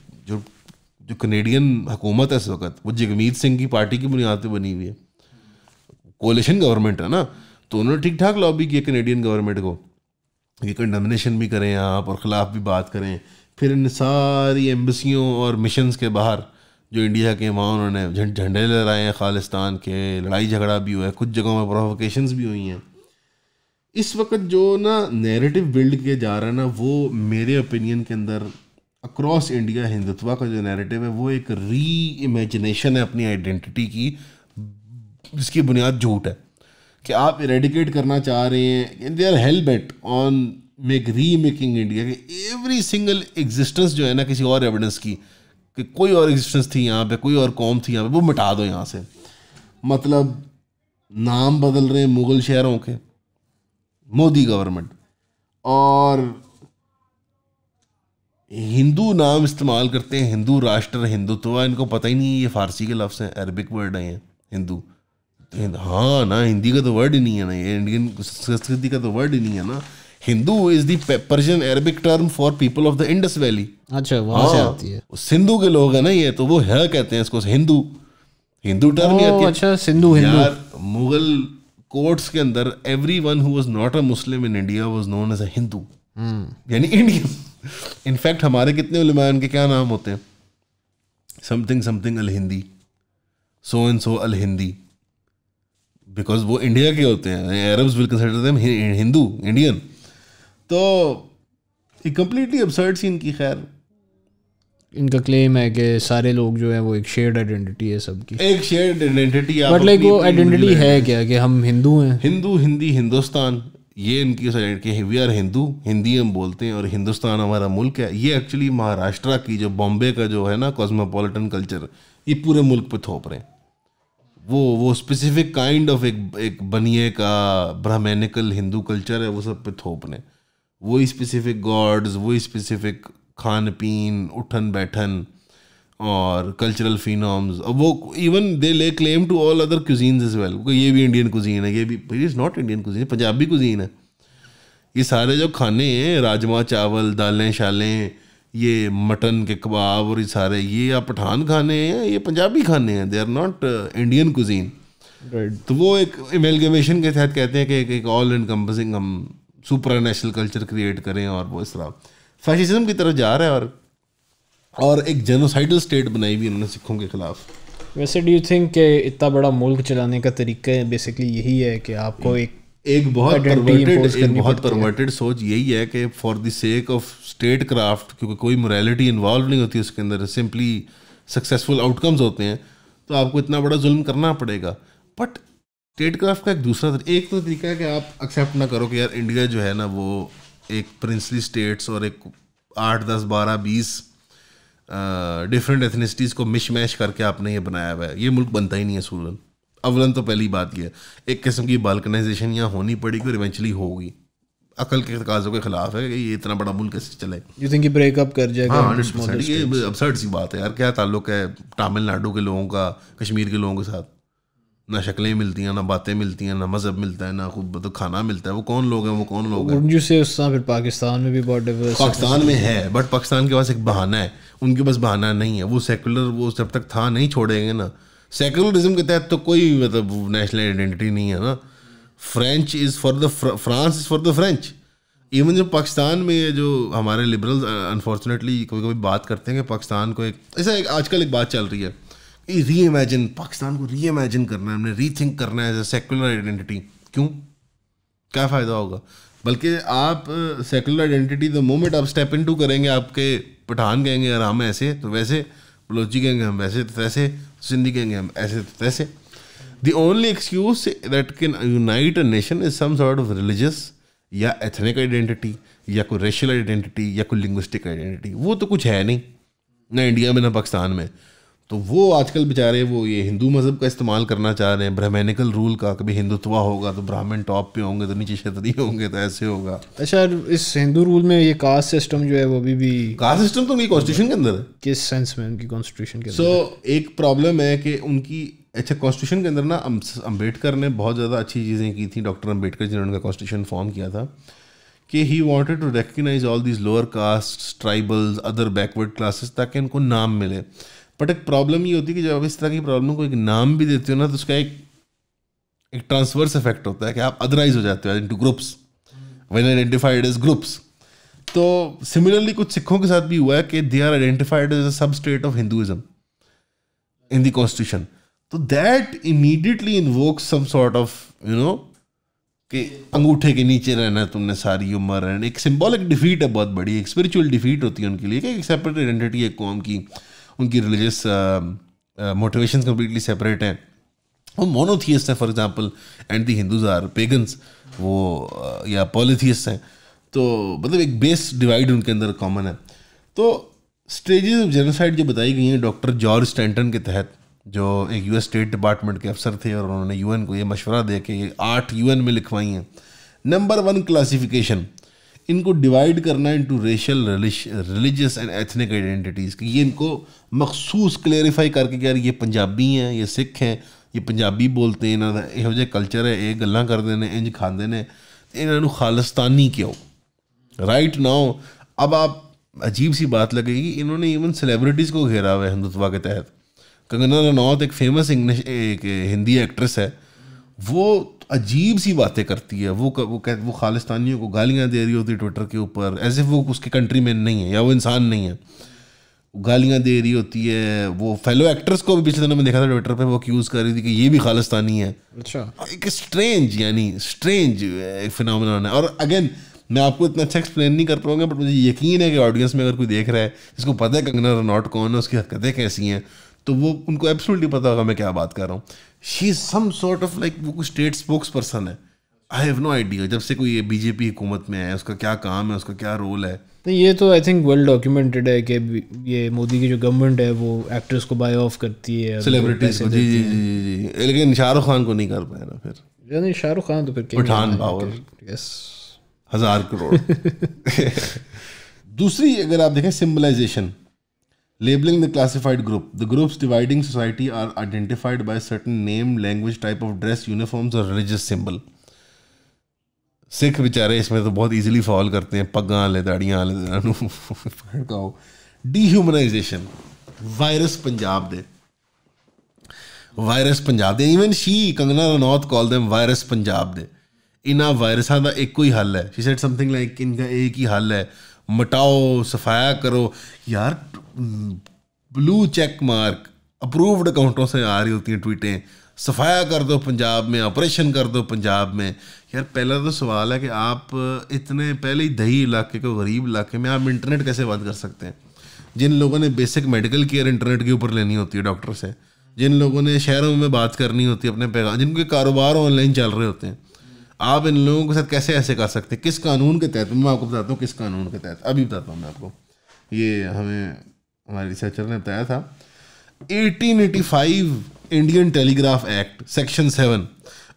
जो कनेडियन हुकूमत है इस वक्त वो जगमीत सिंह की पार्टी की बुनियाद पर बनी हुई है कोलिशन गवर्नमेंट है ना तो उन्होंने ठीक ठाक लॉबी की कनेडियन गवर्नमेंट को ये कंडमिनेशन भी करें आप और ख़िलाफ़ भी बात करें फिर इन सारी एम्बसियों और मिशंस के बाहर जो इंडिया के वहाँ उन्होंने झंडे लहराए हैं खालिस्तान के लड़ाई झगड़ा भी हुआ है कुछ जगहों में प्रोवोकेशंस भी हुई हैं इस वक्त जो ना नैरेटिव बिल्ड किया जा रहा है ना वो मेरे ओपिनियन के अंदर अक्रॉस इंडिया हिंदुत्वा का जो नैरेटिव है वो एक री इमेजिनेशन है अपनी आइडेंटिटी की जिसकी बुनियाद झूठ है कि आप इरेडिकेट करना चाह रहे हैं they are hell bent on make re making India कि एवरी सिंगल एग्जिस्टेंस जो है ना किसी और एविडेंस की कि कोई और एग्जिस्टेंस थी यहाँ पे कोई और कौम थी यहाँ पे वो मिटा दो यहाँ से मतलब नाम बदल रहे हैं मुग़ल शहरों के मोदी गवर्नमेंट और हिंदू नाम इस्तेमाल करते हैं हिंदू राष्ट्र हिंदुत्व इनको पता ही नहीं है ये फ़ारसी के लफ्ज़ हैं अरबिक वर्ड है हिंदू हाँ ना हिंदी का तो वर्ड ही नहीं है ना ये इंडियन संस्कृति का तो वर्ड ही नहीं है ना Hindu is the Persian Arabic term for people of the Indus valley अच्छा वहाँ हाँ, से आती है सिंधु के लोग है ना ये तो वो है कहते हैं इसको हिंदू हिंदू टर्म ही आती है अच्छा सिंधु हिंदू मुगल कोर्ट्स के अंदर every one who was not a Muslim in India was known as a Hindu यानी इंडियन इनफैक्ट हमारे कितने उलमा उनके क्या नाम होते हैं समथिंग समथिंग अल हिंदी सो एंड सो अल हिंदी बिकॉज वो इंडिया के होते हैं अरब्स विल कंसिडर दम हिंदू इंडियन तो एक कम्प्लीटली अपसर्ड सी इनकी खैर इनका क्लेम है कि सारे लोग जो है वो एक शेयर्ड आइडेंटिटी है सबकी एक शेयर्ड आइडेंटिटी बट लाइक वो आइडेंटिटी है क्या कि हम हिंदू हैं हिंदू हिंदी हिंदुस्तान ये इनकी साइड के वी आर हिंदू हिंदी हम बोलते हैं और हिंदुस्तान हमारा मुल्क है ये एक्चुअली महाराष्ट्र की जो बॉम्बे का जो है ना कॉस्मोपोलिटन कल्चर ये पूरे मुल्क पे थोप रहे हैं वो वो स्पेसिफिक काइंड ऑफ एक एक बनिए का ब्रह्मेनिकल हिंदू कल्चर है वो सब पे थोप रहे हैं वही स्पेसिफिक गॉड्स वही स्पेसिफिक खान पीन उठन बैठन और कल्चरल फिनॉम्स वो even they lay claim to all other cuisines as well ये भी इंडियन कुजीन है ये भी it is not Indian cuisine Punjabi cuisine है ये सारे जो खाने हैं राजमा चावल दालें शालें ये मटन के कबाब और ये सारे ये आप पठान खाने हैं ये पंजाबी खाने हैं they are not Indian cuisine तो वो एक एमेलगमेशन के तहत कहते हैं कि एक एक ऑल एंड कम्पसिंग हम सुपर नेशनल कल्चर क्रिएट करें और वो इस तरह फैशिज़म की तरफ जा रहा है और और एक जेनोसाइडल स्टेट बनाई हुई उन्होंने सिखों के खिलाफ वैसे डू यू थिंक कि इतना बड़ा मुल्क चलाने का तरीका बेसिकली यही है कि आपको एक एक बहुत परवर्टेड एक बहुत परवर्टेड सोच यही है कि for the sake of state craft क्योंकि कोई मोरालिटी इन्वॉल्व नहीं होती उसके अंदर सिंपली सक्सेसफुल आउटकम्स होते हैं तो आपको इतना बड़ा जुल्म करना पड़ेगा बट स्टेट क्राफ्ट का एक दूसरा एक तो तरीका है कि आप एक्सेप्ट ना करो कि यार इंडिया जो है ना वो एक प्रिंसली स्टेट्स और एक आठ दस बारह बीस डिफरेंट एथनिसिटीज़ को मिशमैश करके आपने ये बनाया हुआ है ये मुल्क बनता ही नहीं है सूलन अवलन तो पहली बात यह है एक किस्म की बालकनाइजेशन यहाँ होनी पड़ेगी और इवेंचुअली होगी अकल के तकाजों के खिलाफ है कि ये इतना बड़ा मुल्क कैसे चले यू थिंक ब्रेकअप कर जाएगा हाँ ये अपसर्ड सी बात है यार क्या ताल्लुक है तमिलनाडु के लोगों का कश्मीर के लोगों के साथ ना शक्लें मिलती हैं ना बातें मिलती हैं ना मज़हब मिलता है ना खूब तो खाना मिलता है वो कौन लोग हैं वो कौन लोग हैं से उस फिर पाकिस्तान में भी बहुत डिवर्स पाकिस्तान में है बट पाकिस्तान के पास एक बहाना है उनके पास बहाना नहीं है वो सेकुलर वो जब तक था नहीं छोड़ेंगे ना सेकुलरिज्म के तहत तो कोई मतलब नेशनल आइडेंटिटी नहीं है ना French is for the France is for the French even जो पाकिस्तान में जो हमारे लिबरल्स अनफॉर्चुनेटली कभी कभी बात करते हैं कि पाकिस्तान को एक ऐसा एक आजकल एक बात चल रही है री इमेजिन पाकिस्तान को री इमेजिन करना है हमने रीथिंक करना है एज ए सेकुलर आइडेंटिटी क्यों क्या फ़ायदा होगा बल्कि आप सेकुलर आइडेंटिटी द मोमेंट आप स्टेप इन टू करेंगे आपके पठान कहेंगे यार हम ऐसे तो वैसे बलोची कहेंगे हम वैसे तो वैसे सिंधी कहेंगे हम ऐसे तो वैसे the only excuse that can unite a nation is some sort of religious या एथनिक आइडेंटिटी या कोई रेशियल आइडेंटिटी या कोई लिंग्विस्टिक आइडेंटिटी वो तो कुछ है नहीं ना इंडिया में ना पाकिस्तान में तो वो आजकल बेचारे वो ये हिंदू मज़हब का इस्तेमाल करना चाह रहे हैं ब्राह्मणिकल रूल का कभी हिंदुत्व होगा तो ब्राह्मण टॉप पे होंगे तो नीचे क्षत्रिय होंगे तो ऐसे होगा अच्छा इस हिंदू रूल में ये कास्ट सिस्टम जो है वो अभी भी कास्ट सिस्टम तो उनकी कॉन्स्टिट्यूशन के अंदर है किस सेंस में उनकी कॉन्स्टिट्यूशन के सो so, एक प्रॉब्लम है कि उनकी अच्छा कॉन्स्टिट्यूशन के अंदर ना अम्बेडकर ने बहुत ज़्यादा अच्छी चीज़ें की थी डॉक्टर अम्बेडकर जिन्होंने उनका कॉन्स्टिट्यूशन फॉर्म किया था कि he wanted to recognize all these lower caste tribals other backward classes ताकि उनको नाम मिले बट एक प्रॉब्लम ये होती है कि जब आप इस तरह की प्रॉब्लम को एक नाम भी देते हो ना तो उसका एक एक ट्रांसवर्स इफेक्ट होता है कि आप अदराइज हो जाते हो into groups when identified as groups तो सिमिलरली कुछ सिखों के साथ भी हुआ है कि they are identified as a sub state of Hinduism in the constitution तो that immediately invokes some sort of you know कि अंगूठे के नीचे रहना तुमने सारी उम्र रहना एक सिम्बॉलिक डिफीट है बहुत बड़ी एक स्पिरिचुअल डिफीट होती है उनके लिए कि एक सेपरेट आइडेंटिटी है कौम की उनकी रिलीजियस मोटिवेशन कम्प्लीटली सेपरेट हैं वो मोनोथियस्ट हैं for example and the Hindus are pagans वो uh, या पॉलीथियस्ट हैं तो मतलब एक बेस डिवाइड उनके अंदर कॉमन है तो स्टेजेस ऑफ जेनोसाइड जो बताई गई हैं डॉक्टर जॉर्ज स्टैंटन के तहत जो एक यूएस स्टेट डिपार्टमेंट के अफसर थे और उन्होंने यूएन को ये मशवरा दे के आठ यूएन में लिखवाई हैं नंबर वन क्लासिफिकेशन इनको डिवाइड करना into racial religious and ethnic identities कि ये इनको मखसूस क्लेरिफाई करके कि यार ये पंजाबी हैं ये सिख हैं ये पंजाबी बोलते हैं इन्हों का यहो कल्चर है ये गल् करते हैं इंज खाते हैं इन्हों खालिस्तानी क्यों राइट नाउ अब आप अजीब सी बात लगेगी इन्होंने इवन सेलिब्रिटीज़ को घेरा हुआ है हिंदुत्वा के तहत कंगना रनौत एक फेमस इंग्लिश एक हिंदी एक्ट्रेस है वो अजीब सी बातें करती है वो वो कह वो खालिस्तानियों को गालियाँ दे रही होती है ट्विटर के ऊपर ऐसे वो उसके कंट्री में नहीं है या वो इंसान नहीं है गालियाँ दे रही होती है वो फेलो एक्टर्स को भी पिछले दिनों में देखा था ट्विटर पे वो अक्यूज़ कर रही थी कि ये भी खालिस्तानी है अच्छा एक स्ट्रेंज यानी स्ट्रेंज फिनमिन eh, है और अगेन मैं आपको इतना अच्छा एक्सप्लेन नहीं कर पाऊंगा बट मुझे यकीन है कि ऑडियंस में अगर कोई देख रहा है जिसको पता है कंगना रनौट कौन है उसकी हरकतें कैसी हैं तो वो उनको एब्सोल्युटली पता होगा मैं क्या बात कर रहा हूँ she is some sort of like वो स्टेट स्पोक्स पर्सन है आई हैव नो आइडिया जब से कोई बीजेपी हुकूमत में है उसका क्या काम है उसका क्या रोल है तो ये तो आई थिंक वेल डॉक्यूमेंटेड है कि ये मोदी की जो गवर्नमेंट है वो एक्टर्स को बाय ऑफ करती है सेलिब्रिटीज को जी जी जी जी लेकिन शाहरुख खान को नहीं कर पाया ना फिर यानी शाहरुख खान तो फिर पठान पावर यस हज़ार करोड़ [LAUGHS] [LAUGHS] दूसरी अगर आप देखें सिम्बलाइजेशन Labeling the classified group. The groups dividing society are identified by certain name, language, type of dress, uniforms और religious symbol. सिख बेचारे इसमें तो बहुत इजीली फॉल करते हैं पग्गा आले दाड़ियां आले कहो डीह्यूमनाइजेशन वायरस पंजाब दे ਵਾਇਰਸ ਪੰਜਾਬ ਦੇ even she Kangana Ranaut call them virus Punjab ਦੇ ਇਨਾ ਵਾਇਰਸਾਂ ਦਾ ਇੱਕੋ ਹੀ ਹੱਲ ਹੈ ਸ਼ੀ ਸੈਡ ਸਮਥਿੰਗ ਲਾਈਕ ਇਨਕਾ ਇੱਕ ਹੀ ਹੱਲ ਹੈ मटाओ सफाया करो यार ब्लू चेक मार्क अप्रूव्ड अकाउंटों से आ रही होती हैं ट्वीटें सफाया कर दो पंजाब में ऑपरेशन कर दो पंजाब में यार पहला तो सवाल है कि आप इतने पहले ही दही इलाके को गरीब इलाके में आप इंटरनेट कैसे बात कर सकते हैं जिन लोगों ने बेसिक मेडिकल केयर इंटरनेट के ऊपर लेनी होती है डॉक्टर से जिन लोगों ने शहरों में बात करनी होती है अपने पैगाम जिनके कारोबार ऑनलाइन चल रहे होते हैं आप इन लोगों के साथ कैसे ऐसे कर सकते किस कानून के तहत मैं आपको बताता हूँ किस कानून के तहत अभी बताता हूँ मैं आपको ये हमें हमारे रिसर्चर ने बताया था 1885 Indian telegraph act section 7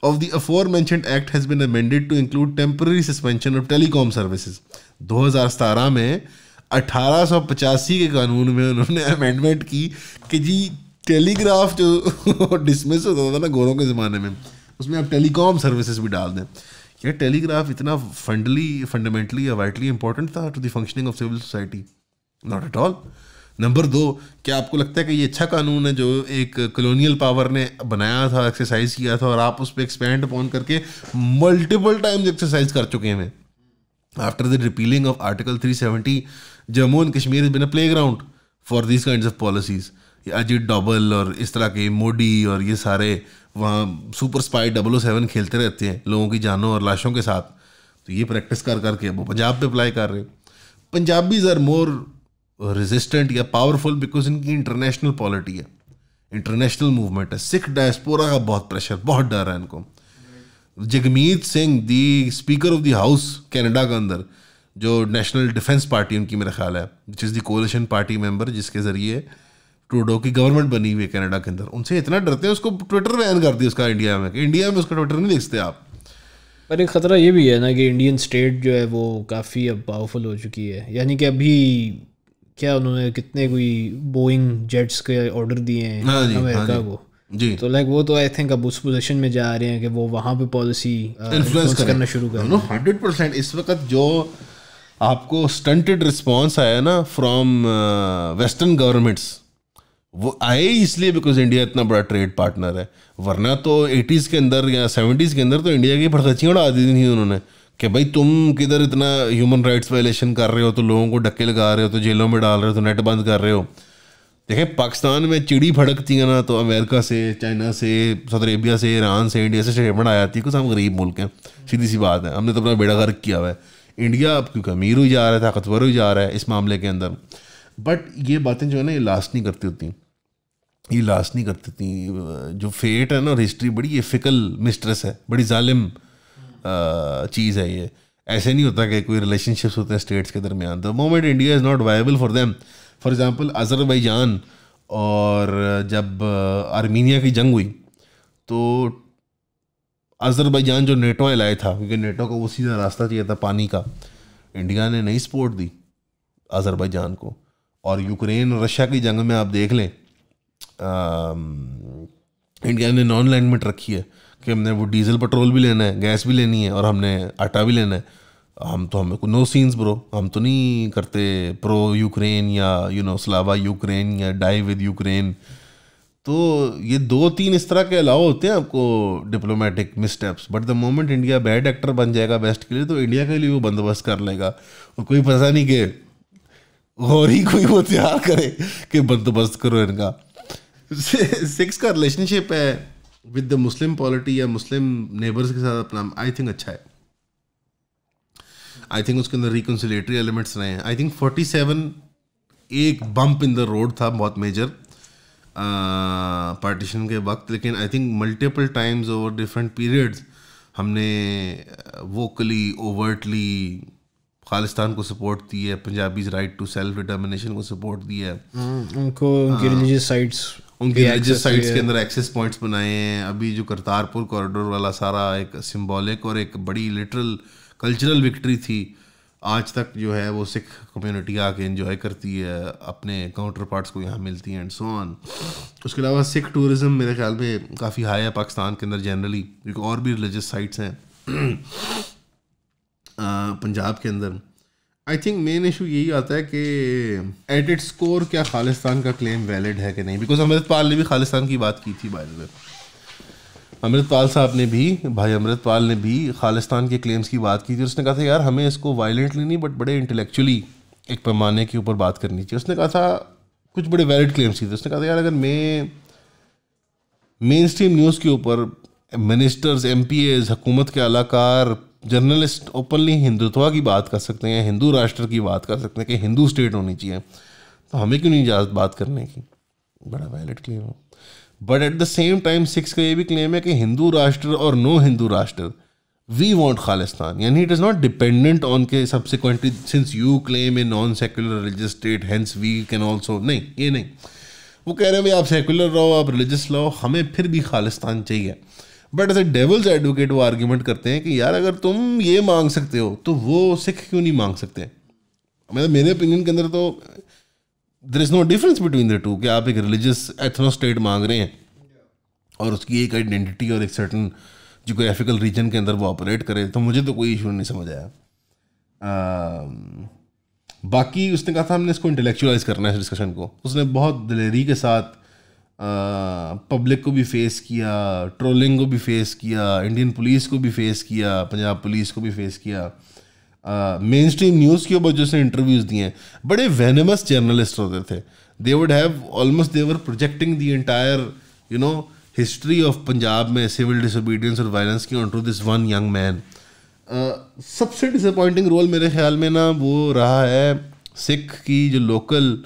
of the aforementioned act has been amended to include temporary suspension of telecom services 2017 में पचासी के कानून में उन्होंने अमेंडमेंट की कि जी टेलीग्राफ जो डिसमिस [LAUGHS] होता था ना गोरों के ज़माने में उसमें आप टेलीकॉम सर्विसेज भी डाल दें क्या टेलीग्राफ इतना फंडली फंडामेंटली या वाइटली इंपॉर्टेंट था to the functioning of civil society not at all number दो क्या आपको लगता है कि ये अच्छा कानून है जो एक कॉलोनियल पावर ने बनाया था एक्सरसाइज किया था और आप उस पर एक्सपेंड अपॉन करके मल्टीपल टाइम्स एक्सरसाइज कर चुके हैं after the repealing of article 370 Jammu and Kashmir is been a playground for these kind of policies Ajit Doval और इस तरह के मोडी और ये सारे वहाँ सुपर स्पाई डबल सेवन खेलते रहते हैं लोगों की जानों और लाशों के साथ तो ये प्रैक्टिस कर करके वो पंजाब पे अप्लाई कर रहे हैं पंजाबीज आर मोर रेजिस्टेंट या पावरफुल बिकॉज इनकी इंटरनेशनल पॉलिटी है इंटरनेशनल मूवमेंट है सिख डायस्पोरा का बहुत प्रेशर बहुत डर है इनको Jagmeet Singh the speaker of the house Canada के अंदर जो नेशनल डिफेंस पार्टी उनकी मेरा ख्याल है which is the coalition party member जिसके ज़रिए ट्रूडो की गवर्नमेंट बनी हुई है कनाडा के अंदर उनसे इतना डरते हैं उसको ट्विटर बैन कर दिया उसका इंडिया में इंडिया में उसका ट्विटर नहीं देखते आप पर एक ख़तरा ये भी है ना कि इंडियन स्टेट जो है वो काफ़ी अब पावरफुल हो चुकी है यानी कि अभी क्या उन्होंने कितने कोई बोइंग जेट्स के ऑर्डर दिए हैं हाँ अमेरिका हाँ को जी तो लाइक वो तो आई थिंक अब उस पोजिशन में जा रहे हैं कि वो वहाँ पे पॉलिसी इन्फ्लुएंस uh, करना शुरू कर नो हंड्रेड परसेंट इस वक्त जो आपको स्टंटेड रिस्पांस आया ना फ्रॉम वेस्टर्न गवर्नमेंट्स वो आए इसलिए बिकॉज इंडिया इतना बड़ा ट्रेड पार्टनर है वरना तो एटीज़ के अंदर या सेवेंटीज़ के अंदर तो इंडिया की भड़कचियाँ उड़ा दी थी उन्होंने कि भाई तुम किधर इतना ह्यूमन राइट्स वायलेशन कर रहे हो तो लोगों को डक्के लगा रहे हो तो जेलों में डाल रहे हो तो नेट बंद कर रहे हो देखें पाकिस्तान में चिड़ी भड़कती है ना तो अमेरिका से चाइना से सऊदी अरेबिया से ईरान से इंडिया से स्टेटमेंट आ जाती है कुछ हम गरीब मुल्क हैं सीधी सी बात है हमने तो अपना बेड़ा गर्क किया हुआ है इंडिया अब क्योंकि अमीर हुई जा रहा है ताकतवर हुई जा रहा है इस मामले के अंदर बट ये बातें जो है ना ये लास्ट नहीं करती होती ये लास्ट नहीं करती थी जो फेट है ना और हिस्ट्री बड़ी ये फिकल मिस्ट्रेस है बड़ी ालिम चीज़ है ये ऐसे नहीं होता कि कोई रिलेशनशिप्स होते हैं स्टेट्स के दरमियान the moment India is not viable for them for example Azerbaijan और जब आर्मीनिया की जंग हुई तो अज़रबैजान जो नेटो लाए था क्योंकि नेटो को वो सीधा रास्ता चाहिए था पानी का इंडिया ने नहीं सपोर्ट दी अज़रबैजान को और यूक्रेन और रशिया की जंग में आप देख लें इंडिया um, ने नॉन लैंडमेंट रखी है कि हमने वो डीजल पेट्रोल भी लेना है गैस भी लेनी है और हमने आटा भी लेना है हम तो हमें नो सीन्स ब्रो हम तो नहीं करते प्रो यूक्रेन या यू नो स्लावा यूक्रेन या डाई विद यूक्रेन तो ये दो तीन इस तरह के अलाव होते हैं आपको diplomatic missteps but the moment India bad actor बन जाएगा बेस्ट के लिए तो इंडिया के लिए वो बंदोबस्त कर लेगा और कोई पता नहीं कि और ही कोई वो तैयार करे कि बंदोबस्त करो इनका सिक्स का रिलेशनशिप है विद द मुस्लिम पॉलिटी या मुस्लिम नेबर्स के साथ अपना आई थिंक अच्छा है आई थिंक उसके अंदर रिकनसिलेटरी एलिमेंट्स रहे हैं आई थिंक फोर्टी सेवन एक बम्प इन द रोड था बहुत मेजर पार्टीशन uh, के वक्त लेकिन I think multiple times over different periods हमने वोकली uh, ओवर्टली खालिस्तान को सपोर्ट दी है Punjabis right to self determination को सपोर्ट दिया है हम्म, उनको रिलीजियस साइट्स उनके रिलीजियस साइड्स के अंदर एक्सेस पॉइंट्स बनाए हैं अभी जो करतारपुर कॉरिडोर वाला सारा एक सिम्बॉलिक और एक बड़ी लिटरल कल्चरल विक्ट्री थी आज तक जो है वो सिख कम्युनिटी आके इन्जॉय करती है अपने काउंटर पार्ट्स को यहाँ मिलती हैं एंड सो ऑन उसके अलावा सिख टूरिज़म मेरे ख्याल में काफ़ी हाई है पाकिस्तान के अंदर जनरली क्योंकि और भी रिलीजियस साइट्स हैं [CLEARS THROAT] पंजाब के अंदर आई थिंक मेन इशू यही आता है कि एट स्कोर क्या खालिस्तान का क्लेम वैलिड है कि नहीं बिकॉज अमृतपाल ने भी खालिस्तान की बात की थी बाय द वे अमृतपाल साहब ने भी भाई अमृतपाल ने भी खालिस्तान के क्लेम्स की बात की थी उसने कहा था यार हमें इसको वायलेंटली नहीं बट बड़े इंटेलेक्चुअली एक पैमाने के ऊपर बात करनी चाहिए उसने कहा था कुछ बड़े वैलिड क्लेम्स की थे उसने कहा था यार अगर मैं मेन स्ट्रीम न्यूज़ के ऊपर मिनिस्टर्स एम पी एज हुकूमत के अलाकार जर्नलिस्ट ओपनली हिंदुत्व की बात कर सकते हैं हिंदू राष्ट्र की बात कर सकते हैं कि हिंदू स्टेट होनी चाहिए तो हमें क्यों नहीं इजाज़त बात करने की बड़ा वैलिड क्लेम है but at the same time Sikhs का ये भी क्लेम है कि हिंदू राष्ट्र और नो हिंदू राष्ट्र वी वॉन्ट खालिस्तान यानी it is not dependent on के subsequently since you claim a non secular religious state hence we can also नहीं ये नहीं वो कह रहे हैं भाई आप सेकुलर रहो आप रिलीजियस रहो हमें फिर भी खालिस्तान चाहिए but as a devil's advocate वो आर्ग्यूमेंट करते हैं कि यार अगर तुम ये मांग सकते हो तो वो सिख क्यों नहीं मांग सकते मतलब मेरे ओपिनियन के अंदर तो there is no difference between the two कि आप एक रिलीजियस एथनो स्टेट मांग रहे हैं और उसकी एक आइडेंटिटी और एक सर्टन जोग्राफिकल रीजन के अंदर वो ऑपरेट करे तो मुझे तो कोई इशू नहीं समझ आया um, बाकी उसने कहा था हमने इसको इंटेलेक्चुअलाइज करना है इस डिस्कशन को उसने बहुत दिलेरी के साथ पब्लिक को भी फेस किया ट्रोलिंग को भी फेस किया इंडियन पुलिस को भी फेस किया पंजाब पुलिस को भी फेस किया मेन स्ट्रीम न्यूज़ के ऊपर जो उसने इंटरव्यूज़ दिए हैं बड़े वेनमस जर्नलिस्ट होते थे they would have almost devour projecting the entire you know history of Punjab में सिविल डिसोबीडियंस और वायलेंस की on to this one young man सबसे डिसअपॉइंटिंग रोल मेरे ख्याल में ना वो रहा है सिख की जो लोकल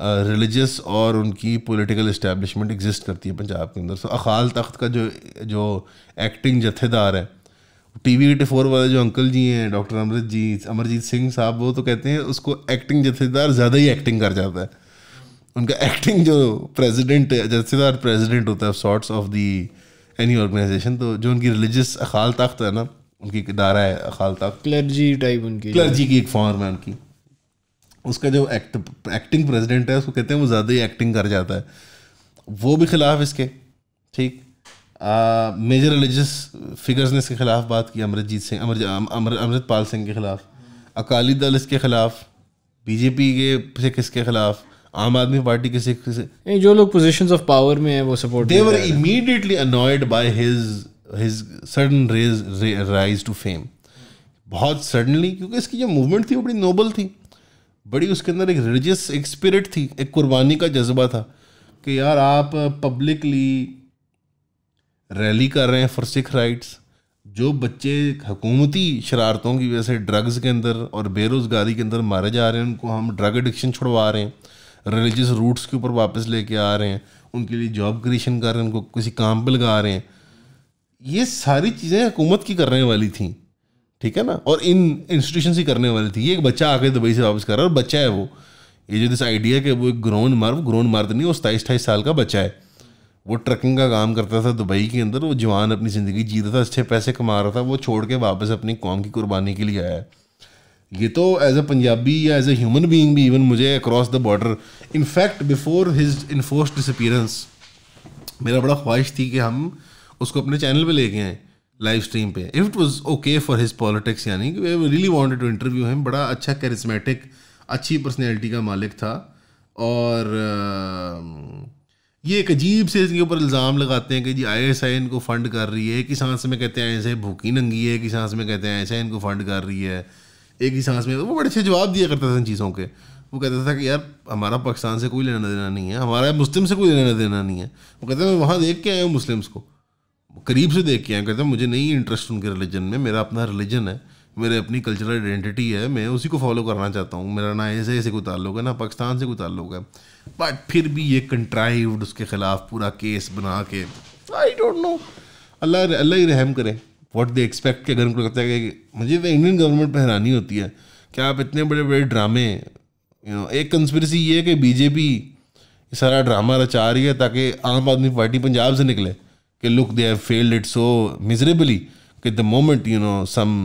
रिलीजस और उनकी पॉलिटिकल इस्टेब्लिशमेंट एग्जिस्ट करती है पंजाब के अंदर सो अखाल तख्त का जो जो एक्टिंग जत्थेदार है टी वी एटी फोर वाले जो अंकल जी हैं डॉक्टर अमृत जी अमरजीत सिंह साहब वो तो कहते हैं उसको एक्टिंग जत्थेदार ज़्यादा ही एक्टिंग कर जाता है उनका एक्टिंग जो प्रेजिडेंट जत्थेदार प्रेजिडेंट होता है sorts of the any organization तो जो उनकी रिलीजियस अखाल तख्त है ना उनकी इदारा है अखाल तख्त क्लर्जी टाइप उनकी क्लर्जी की एक फॉर्म है उनकी उसका जो एक्ट एक्टिंग प्रेसिडेंट है उसको कहते हैं वो ज़्यादा ही एक्टिंग कर जाता है वो भी खिलाफ इसके ठीक मेजर रिलीजियस फिगर्स ने इसके खिलाफ बात की अमरजीत सिंह अमर अमृतपाल सिंह के खिलाफ अकाली दल इसके खिलाफ बीजेपी के से किसके खिलाफ आम आदमी पार्टी किसी किसी जो लोग पोजिशन ऑफ पावर में हैं वो support they were immediately annoyed by his his sudden rage rise to fame बहुत सडनली क्योंकि इसकी जो मूवमेंट थी वो बड़ी नोबल थी बड़ी उसके अंदर एक रिलीजियस एक स्पिरिट थी एक कुर्बानी का जज्बा था कि यार आप पब्लिकली रैली कर रहे हैं फॉर सिख राइट्स जो बच्चे हकूमती शरारतों की वजह से ड्रग्स के अंदर और बेरोज़गारी के अंदर मारे जा रहे हैं उनको हम ड्रग एडिक्शन छुड़वा रहे हैं रिलीजियस रूट्स के ऊपर वापस लेके आ रहे हैं उनके लिए जॉब क्रिएशन कर रहे हैं उनको किसी काम पर लगा रहे हैं ये सारी चीज़ें हुकूमत की करने वाली थी ठीक है ना और इन इंस्टीट्यूशन से करने वाली थी एक बच्चा आकर दुबई से वापस कर रहा है और बच्चा है वो ये जो दिस आइडिया कि वो एक ग्रोन मर्द ग्रोन मर्द नहीं वो सताईस अठाईस साल का बच्चा है वो ट्रकिंग का काम करता था दुबई के अंदर वो जवान अपनी ज़िंदगी जी रहा था अच्छे पैसे कमा रहा था वो छोड़ के वापस अपनी कौम की कुर्बानी के लिए आया है ये तो एज अ पंजाबी या एज अूमन ह्यूमन भी इवन मुझे across the border in fact before his enforced disappearance मेरा बड़ा ख्वाहिश थी कि हम उसको अपने चैनल पर लेके आएँ लाइव स्ट्रीम पे if it was okay for his politics यानी कि really wanted to interview him बड़ा अच्छा कैरिस्मेटिक अच्छी पर्सनैलिटी का मालिक था और ये एक अजीब से इसके ऊपर इल्ज़ाम लगाते हैं कि जी आई एस आई इनको फ़ंड कर रही है एक ही सांस में कहते हैं ऐसे भूखी नंगी है एक ही सांस में कहते हैं ऐसे इनको फ़ंड कर रही है एक ही सांस में वो बड़े अच्छे जवाब दिया करता था इन चीज़ों के वो कहता था कि यार हमारा पाकिस्तान से कोई लेना देना नहीं है हमारा मुस्लिम से कोई लेना देना नहीं है वो कहता हैं मैं वहाँ देख के आया हूँ मुस्लिम्स को करीब से देख के कहते हैं मुझे नहीं इंटरेस्ट उनके रिलीजन में मेरा अपना रिलीजन है मेरे अपनी कल्चरल आइडेंटिटी है मैं उसी को फॉलो करना चाहता हूँ मेरा ना ऐसे ऐसे कोई ताल्लुक है ना पाकिस्तान से कोई ताल्लुक है बट फिर भी ये कंट्राइव्ड उसके ख़िलाफ़ पूरा केस बना के आई डोंट नो अल्लाह अल्लाह ही रहम करे वॉट दे एक्सपेक्ट के अगर उनको लगता है कि मुझे तो इंडियन गवर्नमेंट पर हैरानी होती है कि आप इतने बड़े बड़े ड्रामे यू नो एक कंस्परेसी ये है कि बीजेपी सारा ड्रामा रचा रही है ताकि आम आदमी पार्टी पंजाब से निकले कि look they have failed it so miserably कि the moment you know some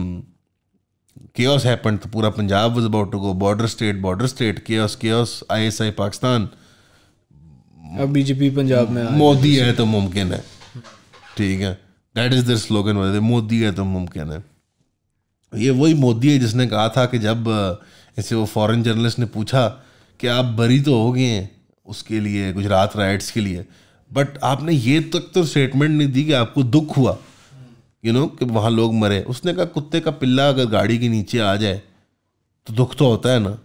chaos happen तो पूरा Punjab about was about border state border state border state I S I Pakistan अब बीजेपी पंजाब में मोदी है तो मुमकिन है ठीक है दैट इज़ देयर स्लोगन वाले मोदी है तो मुमकिन है ये वही मोदी है जिसने कहा था कि जब इसे वो फॉरेन जर्नलिस्ट ने पूछा कि आप बरी तो हो गए हैं उसके लिए गुजरात राइट्स के लिए बट आपने ये तक तो स्टेटमेंट नहीं दी कि आपको दुख हुआ यू नो कि वहाँ लोग मरे उसने कहा कुत्ते का पिल्ला अगर गाड़ी के नीचे आ जाए तो दुख तो होता है ना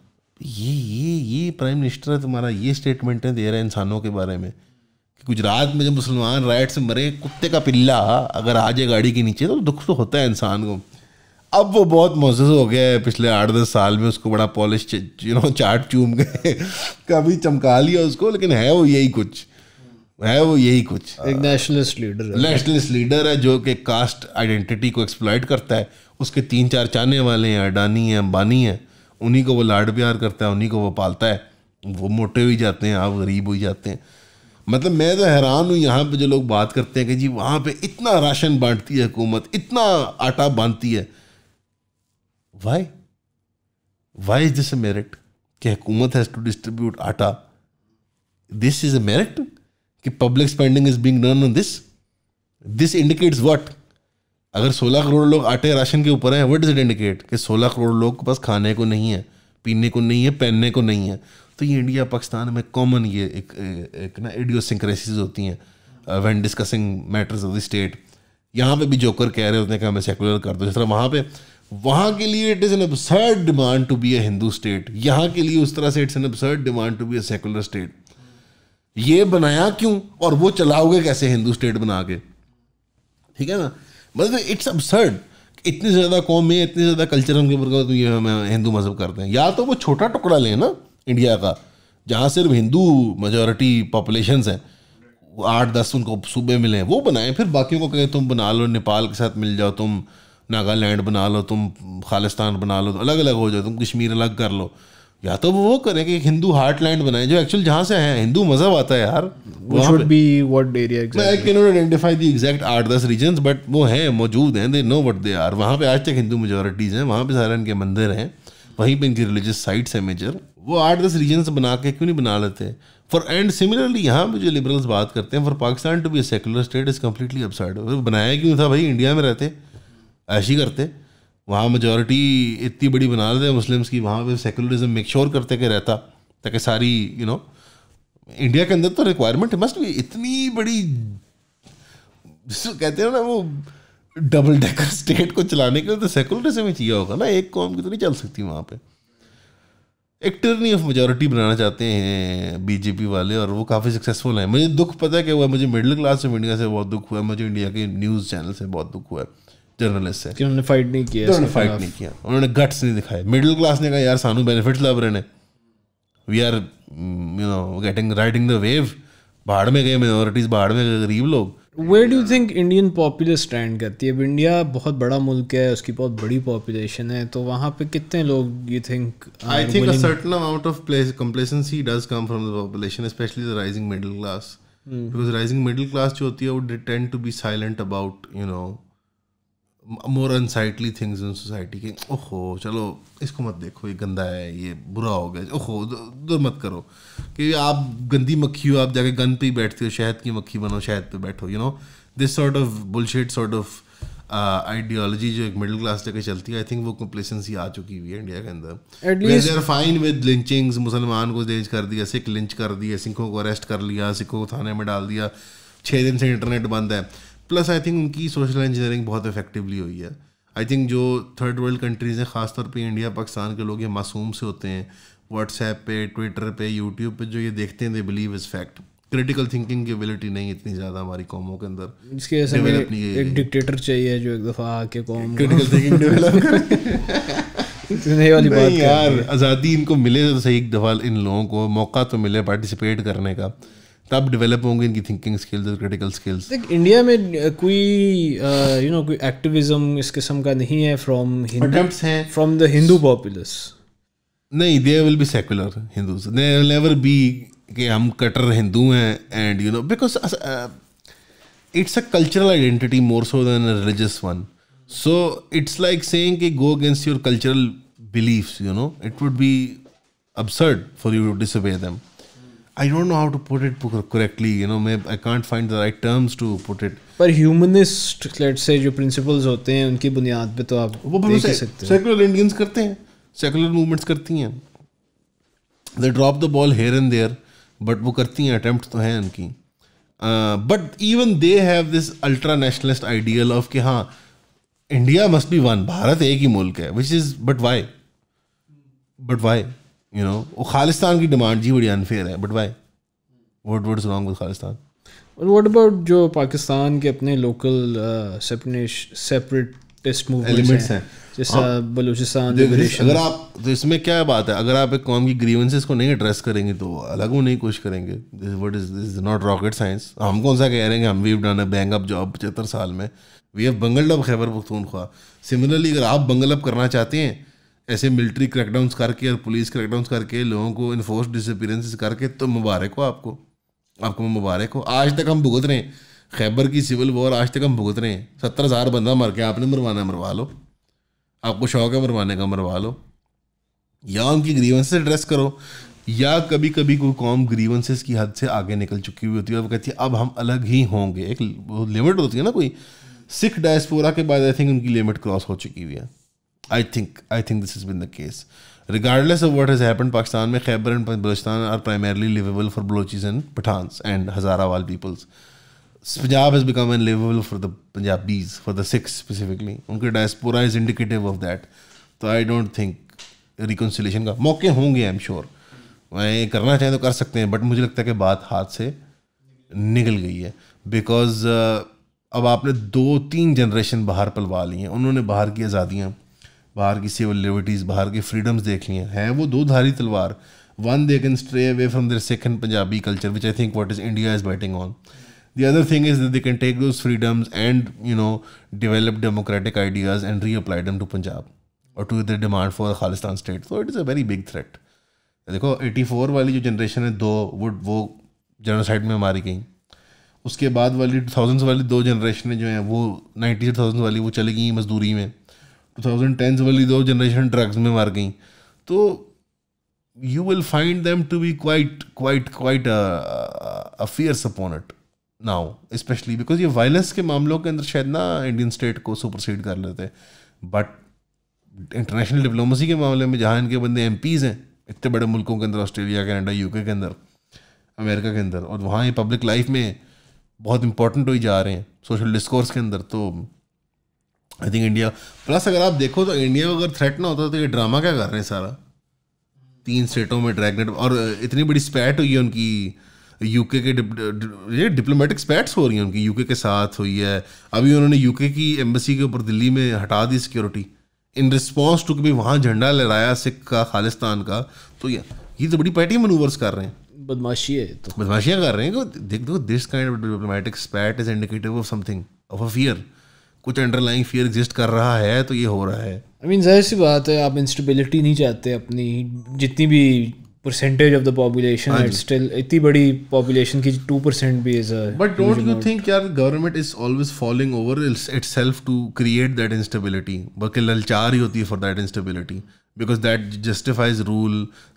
ये ये ये प्राइम मिनिस्टर है तुम्हारा ये स्टेटमेंट दे रहा है इंसानों के बारे में कि गुजरात में जब मुसलमान राइट से मरे कुत्ते का पिल्ला अगर आ जाए गाड़ी के नीचे तो दुख तो होता है इंसान को अब वो बहुत मोजस हो गया है पिछले आठ दस साल में उसको बड़ा पॉलिश यू नो चाट चूम गए [LAUGHS] कभी चमका लिया उसको लेकिन है वो यही कुछ है वो यही कुछ एक नेशनलिस्ट हाँ। लीडर है नेशनलिस्ट लीडर है जो कि कास्ट आइडेंटिटी को एक्सप्लॉयट करता है उसके तीन चार चाहने वाले हैं अडानी हैं अंबानी हैं उन्हीं को वो लाड प्यार करता है उन्हीं को वो पालता है वो मोटे हुई जाते हैं आप गरीब हो जाते हैं मतलब मैं तो हैरान हूँ यहाँ पर जो लोग बात करते हैं कि जी वहाँ पर इतना राशन बांटती है हुकूमत इतना आटा बांधती है why why is this a merit कि हुकूमत हैज़ टू डिस्ट्रीब्यूट आटा दिस इज़ अ मेरिट कि public spending is being done on this this indicates what अगर 16 करोड़ लोग आटे राशन के ऊपर हैं वट इज इट इंडिकेट कि 16 करोड़ लोग के पास खाने को नहीं है पीने को नहीं है पहनने को नहीं है तो ये इंडिया पाकिस्तान में कॉमन ये एक, एक ना एडियोसिंक्रेसीज होती हैं when discussing matters of the state यहाँ पे भी जोकर कह रहे होते हैं कि हमें सेकुलर कर दो जिस तरह वहाँ पे वहाँ के लिए it is an absurd demand to be a Hindu state यहाँ के लिए उस तरह से it's an absurd demand to be a secular state ये बनाया क्यों और वो चलाओगे कैसे हिंदू स्टेट बना के ठीक है ना मतलब इट्स अबसर्ड इतनी ज़्यादा कौम में इतनी ज़्यादा कल्चर उनके ऊपर तो ये हम हिंदू मज़हब करते हैं या तो वो छोटा टुकड़ा लें ना इंडिया का जहाँ सिर्फ हिंदू मेजोरिटी पॉपुलेशन है आठ दस उनको सूबे मिले वो बनाएं फिर बाकियों को कहें तुम बना लो नेपाल के साथ मिल जाओ तुम नागालैंड बना लो तुम खालिस्तान बना लो तो अलग अलग हो जाओ तुम कश्मीर अलग कर लो या तो वो करें कि हिंदू हार्ट लैंड बनाए जो एक्चुअल जहाँ से हैं हिंदू मजहब आता है यार should be what area identify the exact आठ दस बट वो हैं मौजूद हैं they know what they are वहाँ पे आज तक हिंदू मेजोरिटीज़ हैं वहाँ पे सारे इनके मंदिर हैं वहीं पे इनकी रिलीजियस साइट्स हैं मेजर वो आठ दस रीजन बना के क्यों नहीं बना लेते फॉर एंड सिमिलरली यहाँ पे जो लिबरल्स बात करते हैं for Pakistan to be secular state is completely upside बनाया क्यों था भाई इंडिया में रहते ऐसी करते वहाँ मेजोरिटी इतनी बड़ी बना देते हैं मुस्लिम्स की वहाँ पे सेकुलरिज्म मेक श्योर करते के रहता ताकि सारी यू नो इंडिया के अंदर तो रिक्वायरमेंट मस्ट भी इतनी बड़ी जिसको कहते हैं ना वो डबल डेकर स्टेट को चलाने के लिए तो सेकुलरिज्म ही चाहिए होगा ना एक कौम की तो नहीं चल सकती वहाँ पर एक टर्नी ऑफ मेजोरिटी बनाना चाहते हैं बीजेपी वाले और वो काफ़ी सक्सेसफुल हैं मुझे दुख पता है क्या हुआ मुझे मिडिल क्लास ऑफ इंडिया से बहुत दुख हुआ मुझे इंडिया के न्यूज़ चैनल से बहुत दुख हुआ है जर्नलिस्ट है कि उन्होंने फाइट नहीं किया उन्होंने फाइट नहीं किया उन्होंने गट्स नहीं दिखाए मिडिल क्लास ने कहा यार सानू बेनिफिट्स लग रहे हैं we are you know getting riding the wave बाहर में गए माइनॉरिटीज बाहर में गए गरीब लोग where do you think Indian popular stand करती है अब इंडिया बहुत बड़ा मुल्क है उसकी बहुत बड़ी पॉपुलेशन है तो वहाँ पे कितने लोग you think I think certain amount of place complacency does come from the population specially the rising middle class because rising middle class जो होती है वो tend to be silent about you know more unsightly things in society के ओहो चलो इसको मत देखो ये गंदा है ये बुरा हो गया ओहो दो मत करो कि आप गंदी मक्खी हो आप जाके गंद पे ही बैठते हो शहद की मक्खी बनो शहद पे बैठो you know this sort of bullshit sort of ideology जो एक मिडिल क्लास जगह चलती है आई थिंक वो कम्प्लेसेंसी आ चुकी हुई है इंडिया के अंदर फाइन विद लिंचिंग्स मुसलमान को देज कर दिया सिख लिंच कर दिया सिखों को अरेस्ट कर लिया सिखों को थाने में डाल दिया छः दिन से इंटरनेट बंद है प्लस आई थिंक उनकी सोशल इंजीनियरिंग बहुत इफेक्टिवली हुई है आई थिंक जो थर्ड वर्ल्ड कंट्रीज़ हैं ख़ासतौर पे इंडिया पाकिस्तान के लोग ये मासूम से होते हैं व्हाट्सएप पे ट्विटर पे यूट्यूब पे जो ये देखते हैं they believe is fact critical thinking की एबिलिटी नहीं इतनी ज़्यादा हमारी कॉमों के अंदर इसके एक डिक्टेटर चाहिए जो एक दफ़ा आके कॉम क्रिटिकल थिंकिंग डेवलप करे वाली बात यार आज़ादी इनको मिले तो सही एक दफ़ा इन लोगों को मौका तो मिले पार्टिसिपेट करने का तब डेवलप होंगे इनकी थिंकिंग स्किल्स और क्रिटिकल स्किल्स इंडिया में कोई यू नो कोई एक्टिविज्म इस किस्म का नहीं है फ्रॉम अटेम्प्ट्स हैं फ्रॉम द हिंदू पॉपुलस नहीं they will be secular Hindu they will never be कि हम कटर हिंदू हैं and you know because it's a cultural identity more so than religious one so it's like saying कि go against your cultural beliefs you know it would be absurd for you to disobey them. I don't know how to put it correctly. You know, maybe I can't find the right terms to put it. पर humanist let say जो principles होते हैं उनकी बुनियाद पे तो आप वो देख सकते हैं सेकुलर इंडियंस करते हैं सेकुलर मूवमेंट्स करती हैं they drop the ball here and there but वो करती हैं अटेम्प्ट तो हैं उनकी but even they have this ultra nationalist ideal of कि हाँ India must be one Bharat एक ही मुल्क है which is but why but why you know वो खालिस्तान की डिमांड जी बड़ी अनफेयर है but why what what wrong with Khalistan और वट अबाउट जो पाकिस्तान के अपने लोकल सेपरेटिस्ट मूवमेंट्स हैं जैसा बलूचिस्तान अगर आप तो इसमें क्या बात है अगर आप एक कौम की ग्रीवेंसेस को नहीं एड्रेस करेंगे तो अलग वो नहीं कोशिश करेंगे this what is this not rocket science हम कौन सा कह रहे हैं हम we done a bang up job पचहत्तर साल में वी हैव बंगल डब खैबर सिमिलरली अगर आप बंगल अप करना चाहते हैं ऐसे मिलिट्री क्रैकडाउंस करके और पुलिस क्रैकडाउंस करके लोगों को इन्फोर्स डिसअपियरेंस करके तो मुबारक हो आपको आपको मुबारक हो आज तक हम भुगत रहे हैं खैबर की सिविल वॉर आज तक हम भुगत रहे हैं सत्तर हज़ार बंदा मर के आपने मरवाना मरवा लो आपको शौक है मरवाने का मरवा लो या उनकी ग्रीवेंस एड्रेस करो या कभी कभी कोई कौम ग्रीवेंसेस की हद से आगे निकल चुकी हुई होती है वो कहती है अब हम अलग ही होंगे एक लिमिट होती है ना कोई सिख डायस्पोरा के बाद आई थिंक उनकी लिमिट क्रॉस हो चुकी हुई है I think I think this is been the case regardless of what is happen Pakistan में Khyber and Balochistan are primarily livable for Balochis and Pathans and Hazara वाल peoples Punjab has become an livable for the Punjabis for the Sikhs specifically उनके diaspora is indicative of that तो I don't think reconciliation का मौके होंगे आई am sure मैं करना चाहें तो कर सकते हैं बट मुझे लगता है कि बात हाथ से निकल गई है बिकॉज uh, अब आपने दो तीन जनरेशन बाहर पलवा ली हैं उन्होंने बाहर की आज़ादियाँ बाहर की सिविल लिबर्टीज़ बाहर के फ्रीडम्स देख लिए हैं वो दो धारी तलवार one they can stray away from their second Punjabi culture which I think what is India is betting on the other thing is they can take those freedoms and you know develop democratic ideas and reapply to Punjab और to the demand for Khalistan state so it is a very big threat देखो four वाली जो generation है दो वो वो जनोसाइड में मारी गई उसके बाद वाली थाउजेंड्स वाली दो जनरेशन जो हैं वो नाइन्टी थाउजेंड वाली वो चली गई मजदूरी में 2010s वाली दो जनरेशन ड्रग्स में मार गई तो you will find them to be quite quite quite a fierce upon it now specially because ये वायलेंस के मामलों के अंदर शायद ना इंडियन स्टेट को सुपरसीड कर लेते हैं बट इंटरनेशनल डिप्लोमेसी के मामले में जहाँ इनके बंदे एम हैं इतने बड़े मुल्कों के अंदर ऑस्ट्रेलिया कनाडा यूके के अंदर अमेरिका के अंदर और वहाँ ये पब्लिक लाइफ में बहुत इंपॉर्टेंट हुई जा रहे हैं सोशल डिस्कोर्स के अंदर तो आई थिंक इंडिया प्लस अगर आप देखो तो इंडिया को अगर थ्रेट ना होता तो ये ड्रामा क्या कर रहे हैं सारा तीन स्टेटों में ड्रैगनेट और इतनी बड़ी स्पैट हुई है उनकी यूके के डिप, ये डिप्लोमेटिक स्पैट्स हो रही हैं उनकी यूके के साथ हुई है अभी उन्होंने यूके की एम्बेसी के ऊपर दिल्ली में हटा दी सिक्योरिटी इन रिस्पॉन्स टू कि वहाँ झंडा लहराया सिख का खालिस्तान का तो ये ये तो बड़ी पैटी मनूवर्स कर रहे हैं बदमाशी है तो बदमाशियाँ कर रहे हैं देख दो this kind of diplomatic spat is indicative of something of a fear कुछ अंडरलाइंग फियर एग्जिस्ट कर रहा है तो ये हो रहा है आई मीन जाहिर सी बात है आप इंस्टेबिलिटी नहीं चाहते अपनी जितनी भी percentage of the population still इतनी बड़ी पॉपुलेशन की टू परसेंट भी is but don't you think यार government is always following over itself to create that instability बल्कि ललचार ही होती है for that instability because that justifies rule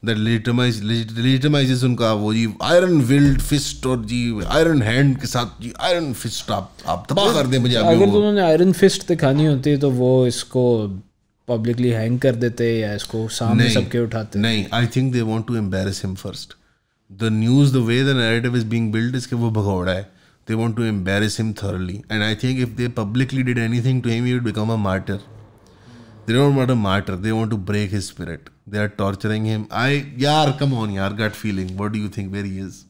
that legitimize legitimizes उनका वो जी आयरन विल्ड फिस्ट और जी आयरन हैंड के साथ जी आयरन फिस्ट आप आप तबाह कर दें मुझे अगर उन्होंने आयरन फिस्ट दिखानी होती तो वो इसको पब्लिकली हैंग कर देते या इसको सामने सबके उठाते नहीं I think they want to embarrass him first the news the way the narrative is being build इसके वो भगौड़ा है they want to embarrass him thoroughly and I think if they publicly did anything to him you become a martyr They don't want to martyr. They want to break his spirit. They are torturing him. I, yaar, come on, yaar, gut feeling. What do you think? Where he is?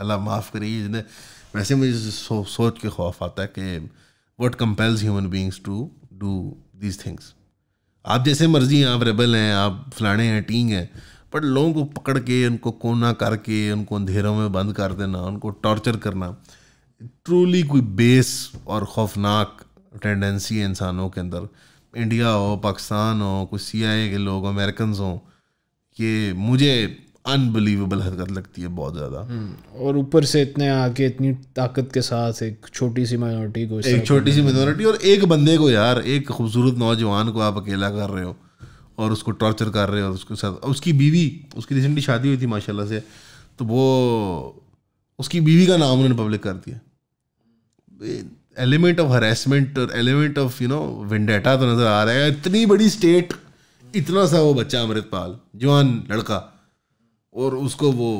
Allah माफ़ करिए जिन्हें वैसे मुझे सो, सोच के खौफ आता है कि what compels human beings to do these things आप जैसे मर्जी हैं आप रेबल हैं आप फलाने हैं टींग हैं बट लोगों को पकड़ के उनको कोना करके उनको अंधेरों में बंद कर देना उनको टॉर्चर करना ट्रूली कोई बेस और खौफनाक टेंडेंसी है इंसानों के अंदर इंडिया हो पाकिस्तान हो कुछ सी आई के लोग अमेरिकन हों ये मुझे अनबिलीवेबल हरकत लगती है बहुत ज़्यादा हम्म, और ऊपर से इतने आके इतनी ताकत के साथ एक छोटी सी माइनॉरिटी को एक छोटी सी माइनॉरिटी और एक बंदे को यार एक खूबसूरत नौजवान को आप अकेला कर रहे हो और उसको टॉर्चर कर रहे हो और उसके साथ उसकी बीवी उसकी रिसेंटली शादी हुई थी माशाल्लाह से तो वो उसकी बीवी का नाम उन्होंने पब्लिक कर दिया एलिमेंट ऑफ हरेसमेंट और element of you know vendetta तो नज़र आ रहा है इतनी बड़ी स्टेट इतना सा वो बच्चा अमृतपाल जवान लड़का और उसको वो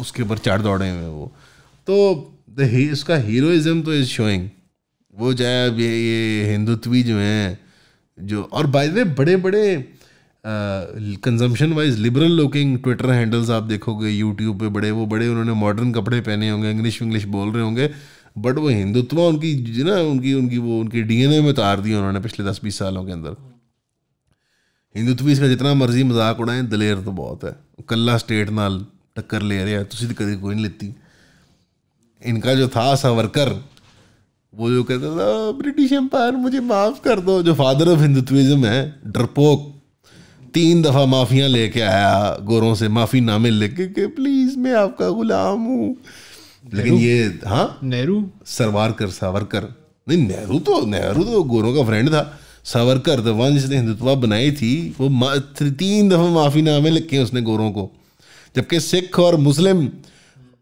उसके ऊपर चार दौड़े हुए वो तो ही, उसका हीरोइज्म तो इज़ शोइंग वो जाए अब ये ये हिंदुत्वी जो हैं जो और बाय वे बड़े बड़े consumption wise liberal looking Twitter handles आप देखोगे यूट्यूब पे बड़े वो बड़े उन्होंने मॉडर्न कपड़े पहने होंगे इंग्लिश इंग्लिश बोल रहे होंगे बट वो हिंदुत्व उनकी ना उनकी उनकी वो उनके डीएनए में उतार दिया उन्होंने पिछले दस बीस सालों के अंदर हिंदुत्व इसका जितना मर्जी मजाक उड़ाएं दलेर तो बहुत है कला स्टेट नाल टक्कर ले रहे हैं तुसी तो कभी कोई नहीं लेती इनका जो था सावरकर वो जो कहता था ब्रिटिश एम्पायर मुझे माफ़ कर दो जो फादर ऑफ हिंदुत्विज्म है डरपोक तीन दफ़ा माफ़ियाँ लेके आया गोरों से माफ़ी नामे लेके कि प्लीज़ मैं आपका ग़ुलाम हूँ लेकिन ये हाँ नेहरू सरवारकर सावरकर नहीं नेहरू तो नेहरू तो गोरों का फ्रेंड था सावरकर तो वंश जिसने हिंदुत्वा बनाई थी वो तीन दफ़ा माफ़ीनामे लिखे हैं उसने गोरों को जबकि सिख और मुस्लिम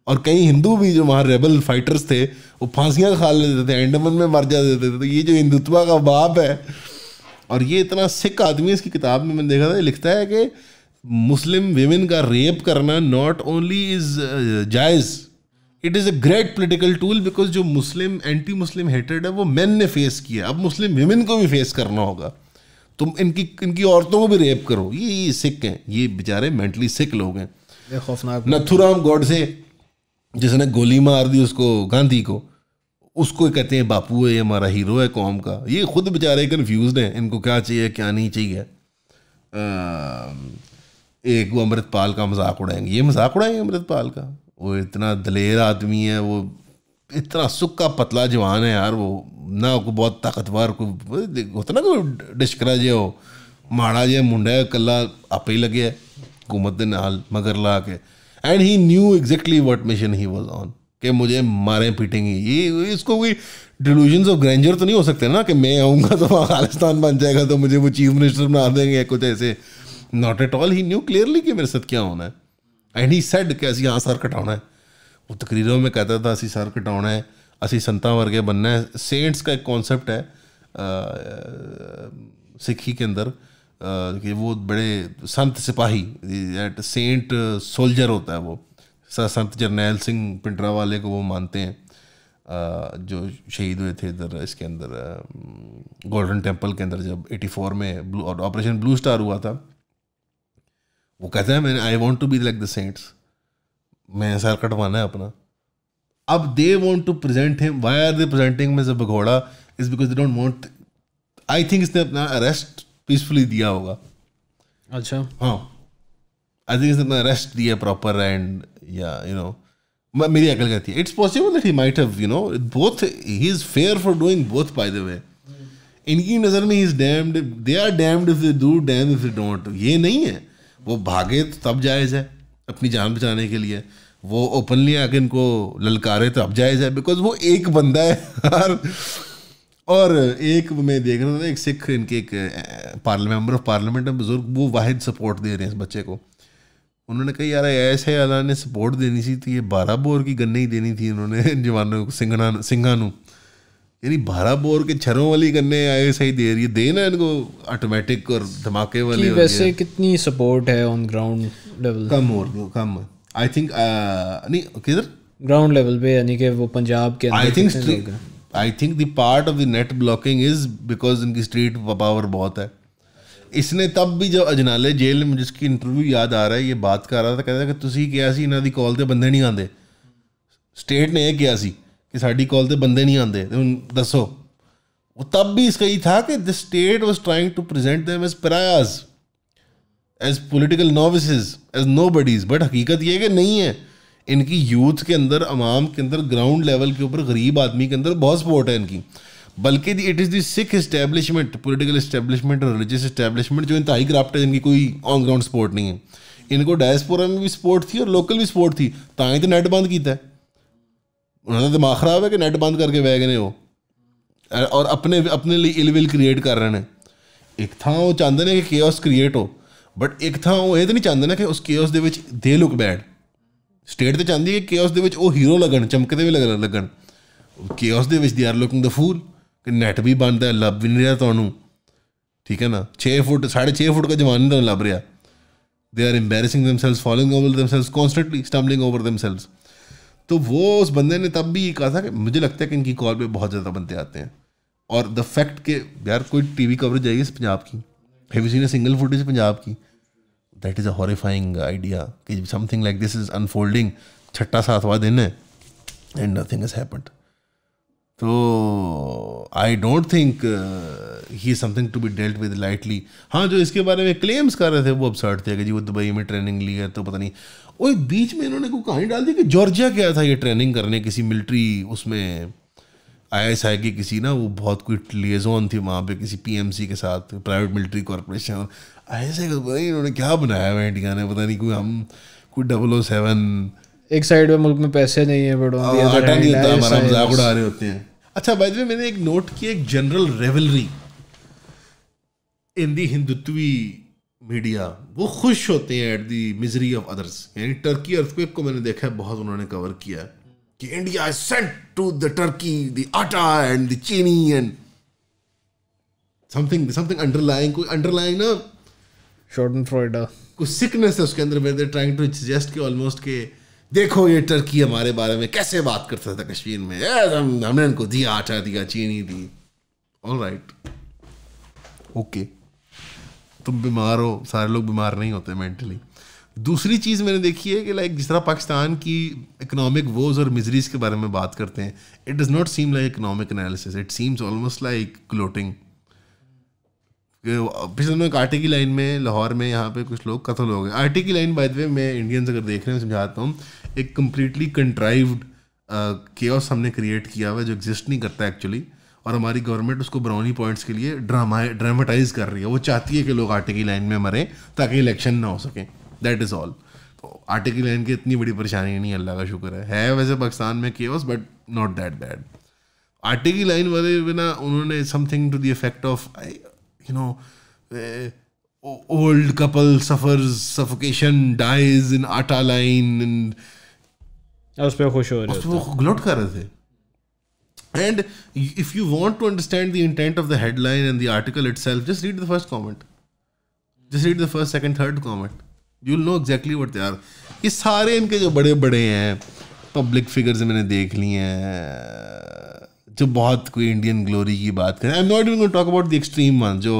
और कई हिंदू भी जो वहाँ रेबल फाइटर्स थे वो फांसियाँ खा लेते थे एंडमन में मर जाते थे तो ये जो हिंदुत्वा का बाप है और ये इतना सिख आदमी इसकी किताब में मैंने देखा था लिखता है कि मुस्लिम वेमेन का रेप करना नॉट ओनली इज़ जायज़ it is a great political tool because जो मुस्लिम एंटी मुस्लिम हेटेड है वो मैन ने फेस किया अब मुस्लिम वीमेन को भी फेस करना होगा तुम इनकी इनकी औरतों को भी रेप करो ये ये सिक हैं ये बेचारे मेंटली सिक लोग हैं खौफनाक नथुराम गॉडसे जिसने गोली मार दी उसको गांधी को उसको कहते हैं बापू है ये हमारा हीरो है कौम का ये खुद बेचारे कन्फ्यूज हैं इनको क्या चाहिए क्या नहीं चाहिए एक वो अमृतपाल का मजाक उड़ाएंगे ये मजाक उड़ाएंगे अमृतपाल का वो इतना दलेर आदमी है वो इतना सुखा पतला जवान है यार वो ना को बहुत ताकतवर को होता ना कोई डिशकरा जो माड़ा जहा मुंडा है कला आप ही लगे हुकूमत नाल मगर ला के and he knew exactly what mission he was on कि मुझे मारें पीटेंगे ये इसको कोई डिलूजन ऑफ ग्रैंजर तो नहीं हो सकते ना कि मैं आऊँगा तो वहाँ खालिस्तान बन जाएगा तो मुझे वो चीफ मिनिस्टर बना देंगे कुछ ऐसे not at all he knew clearly कि मेरे साथ क्या होना है ਐਂਡ ਹੀ ਸੈਡ ਕਿ ਅਸੀਂ ਹਾਂ ਸਰ ਕਟਾਉਣਾ ਹੈ ਉਹ ਤਕਰੀਰੋਂ ਮੈਂ ਕਹਤਾ था ਅਸੀਂ ਸਰ ਕਟਾਉਣਾ ਹੈ ਅਸੀਂ ਸੰਤਾਂ ਵਰਗੇ बनना है सेंट्स का एक कॉन्सेप्ट है सिखी के अंदर कि वो बड़े संत सिपाही एट सेंट सोल्जर होता है वो संत जरनैल सिंह पिंडरा वाले को वो मानते हैं जो शहीद हुए थे इधर इसके अंदर गोल्डन टेम्पल के अंदर जब 84 में ब्लू ऑपरेशन ब्लू स्टार हुआ था वो कहते हैं मैंने I want to be like the saints मैं ऐसा कटवाना है अपना अब they want to present him why are they presenting मिज भगोड़ा is because they don't want I think इसने अपना अरेस्ट पीसफुली दिया होगा अच्छा हाँ आई थिंक इसने अपना अरेस्ट दिया प्रॉपर एंड या यू नो मेरी अकल कहती है it's possible that he might have you know both he is fair for doing both by the way इनकी नज़र में he is damned they are damned if they do damn if they don't ये नहीं है वो भागे तो तब जायज़ है अपनी जान बचाने के लिए वो ओपनली आके इनको ललकारे तो अब जायज़ है बिकॉज वो एक बंदा है और और एक मैं देख रहा था एक सिख इनके एक पार्लियामेंट मेम्बर ऑफ पार्लियामेंट है बुज़ुर्ग वो वाहिद सपोर्ट दे रहे हैं इस बच्चे को उन्होंने कही यार ऐसे अला ने सपोर्ट देनी सी थी ये बारह बोर की गन्ने ही देनी थी इन्होंने जवानों को सिंघना सिंघा यानी बारह बोर के छरों वाली करने आए सही दे रही है देना इनको ऑटोमेटिक और धमाके वाले वैसे कितनी सपोर्ट है ऑन ग्राउंड लेवल कम और कम आई थिंक uh, नहीं किधर ग्राउंड लेवल पे यानी कि वो पंजाब के I think I think the part of the net blocking is because इनकी स्ट्रीट पावर बहुत है इसने तब भी जब अजनाले जेल में जिसकी इंटरव्यू याद आ रहा है ये बात कर रहा था कहता कि तुसी क्या सी इन्हों की कॉल तो बंदे नहीं आते स्टेट ने यह किया ਕਿ ਸਾਡੀ ਕਾਲ बंदे नहीं आते ਆਉਂਦੇ ਦੱਸੋ ਉਹ ਤਬ ਵੀ ਇਸ ਕਈ ਥਾ ਕਿ the state was trying to present them as pariahs as political novices as nobodies but हकीकत यह कि नहीं है इनकी यूथ के अंदर अवाम के अंदर ग्राउंड लेवल के ऊपर गरीब आदमी के अंदर बहुत सपोर्ट है इनकी बल्कि it is the Sikh establishment political establishment और रिलीजियस इस्टेब्लिशमेंट जो इनता इंतहाई क्राफ्ट है जिनकी कोई ऑन ग्राउंड सपोर्ट नहीं है इनको डायसपोरा में भी सपोर्ट थी और लोकल भी सपोर्ट थी ताएँ तो नेट बंद किया है ਉਹਨਾਂ ਦਾ ਦਿਮਾਗ ਖਰਾਬ ਹੈ ਕਿ ਨੈਟ ਬੰਦ ਕਰਕੇ ਬਹਿ ਗਏ ਨੇ ਉਹ ਔਰ ਆਪਣੇ ਆਪਣੇ ਲਈ ਇਲ ਵਿਲ ਕ੍ਰੀਏਟ ਕਰ ਰਹੇ ਨੇ ਇੱਕ ਥਾਂ ਉਹ ਚਾਹੁੰਦੇ ਨੇ ਕਿ ਕੇਓਸ ਕ੍ਰੀਏਟ ਹੋ ਬਟ ਇੱਕ ਥਾਂ ਉਹ ਇਹ ਤਾਂ ਨਹੀਂ ਚਾਹੁੰਦੇ ਨੇ ਕਿ ਉਸ ਕੇਓਸ ਦੇ ਵਿੱਚ ਦੇ ਲੁੱਕ ਬੈਡ ਸਟੇਟ ਤੇ ਚਾਹੁੰਦੀ ਹੈ ਕਿ ਕੇਓਸ ਦੇ ਵਿੱਚ ਉਹ ਹੀਰੋ ਲੱਗਣ ਚਮਕਦੇ ਵੀ ਲੱਗਣ ਲੱਗਣ ਕੇਓਸ ਦੇ ਵਿੱਚ ਦੇ ਆਰ ਲੁਕਿੰਗ ਦ ਫੂਲ ਕਿ ਨੈਟ ਵੀ ਬੰਦ ਹੈ ਲੱਭ ਵੀ ਨਹੀਂ ਰਿਹਾ ਤੁਹਾਨੂੰ ਠੀਕ ਹੈ ਨਾ 6 ਫੁੱਟ 6.5 ਫੁੱਟ ਦਾ ਜਵਾਨ ਨਹੀਂ ਲੱਭ ਰਿਹਾ they are embarrassing themselves falling over themselves constantly stumbling over themselves तो वो उस बंदे ने तब भी ये कहा था कि मुझे लगता है कि इनकी कॉल पे बहुत ज़्यादा बंदे आते हैं और द फैक्ट के यार कोई टी वी कवरेज आएगी पंजाब की have seen single footage Punjab की that is a horrifying idea कि something like this is unfolding छठा सातवा दिन है एंड नथिंग इज हैपन्ड तो I don't think he something to be dealt with lightly हाँ जो इसके बारे में क्लेम्स कर रहे थे वो सर्ट थे कि जी वो दुबई में ट्रेनिंग ली है तो पता नहीं और बीच में इन्होंने कोई कहानी डाल दी कि जॉर्जिया गया था ये ट्रेनिंग करने किसी मिलिट्री उसमें आई एस आई की किसी ना वो बहुत कोई लिएजोन थी वहाँ पे किसी पीएमसी के साथ private military corporation I S I का तो पता नहीं इन्होंने क्या बनाया हुआ इंडिया ने पता नहीं कोई हम कोई डबल ओ सेवन एक साइड में मुल्क में पैसे नहीं है बड़ो आटा नहीं होता हमारा मजाक उड़ा रहे होते हैं अच्छा भाई मैंने एक नोट किया एक जनरल रेवलरी इन दी हिंदुत्वी मीडिया वो खुश होते हैं at the misery of others यानी टर्की अर्थक्वेक को मैंने देखा है बहुत उन्होंने कवर किया है कि India is sent to the Turkey the atta and the chini and something something underlying कोई अंडरलाइंग ना शॉर्टन फ्रॉइडा कुछ सिकनेस है उसके अंदर मेरे ट्राइंग टू सजेस्ट के ऑलमोस्ट के देखो ये टर्की हमारे बारे में कैसे बात करता था कश्मीर में हमने इनको दिया आटा दिया चीनी दी ऑल राइट ओके तुम बीमार हो सारे लोग बीमार नहीं होते मेंटली दूसरी चीज़ मैंने देखी है कि लाइक जिस तरह पाकिस्तान की इकोनॉमिक वोज और मिजरीज के बारे में बात करते हैं it does not seem like economic analysis it seems almost like gloating पिछले दिनों आटे की लाइन में लाहौर में यहाँ पे कुछ लोग कत्ल हो गए आटे की लाइन बाय द वे मैं इंडियंस अगर देख रहे हैं समझाता हूँ एक कम्प्लीटली कंट्राइव्ड केस हमने क्रिएट किया हुआ जो एग्जिस्ट नहीं करता एक्चुअली और हमारी गवर्नमेंट उसको ब्राउनी पॉइंट्स के लिए ड्रामा ड्रामेटाइज कर रही है वो चाहती है कि लोग आटे की लाइन में मरें ताकि इलेक्शन ना हो सकें दैट इज़ ऑल तो आटे की लाइन की इतनी बड़ी परेशानी नहीं अल्लाह का शुक्र है है वैसे पाकिस्तान में केवस बट नॉट दैट बैड आटे की लाइन वाले बिना उन्होंने something to the effect of you know old couple suffer suffocation dies in atta line उस पर खुश हो रहे उस पर ग्लोट कर रहे थे and if you want to understand the intent of the headline and the article itself just read the first comment just read the first second third comment you know exactly what are ये सारे इनके जो बड़े बड़े हैं public figures मैंने देख ली हैं जो बहुत कोई इंडियन ग्लोरी की बात करें I am not even going talk about the extreme one जो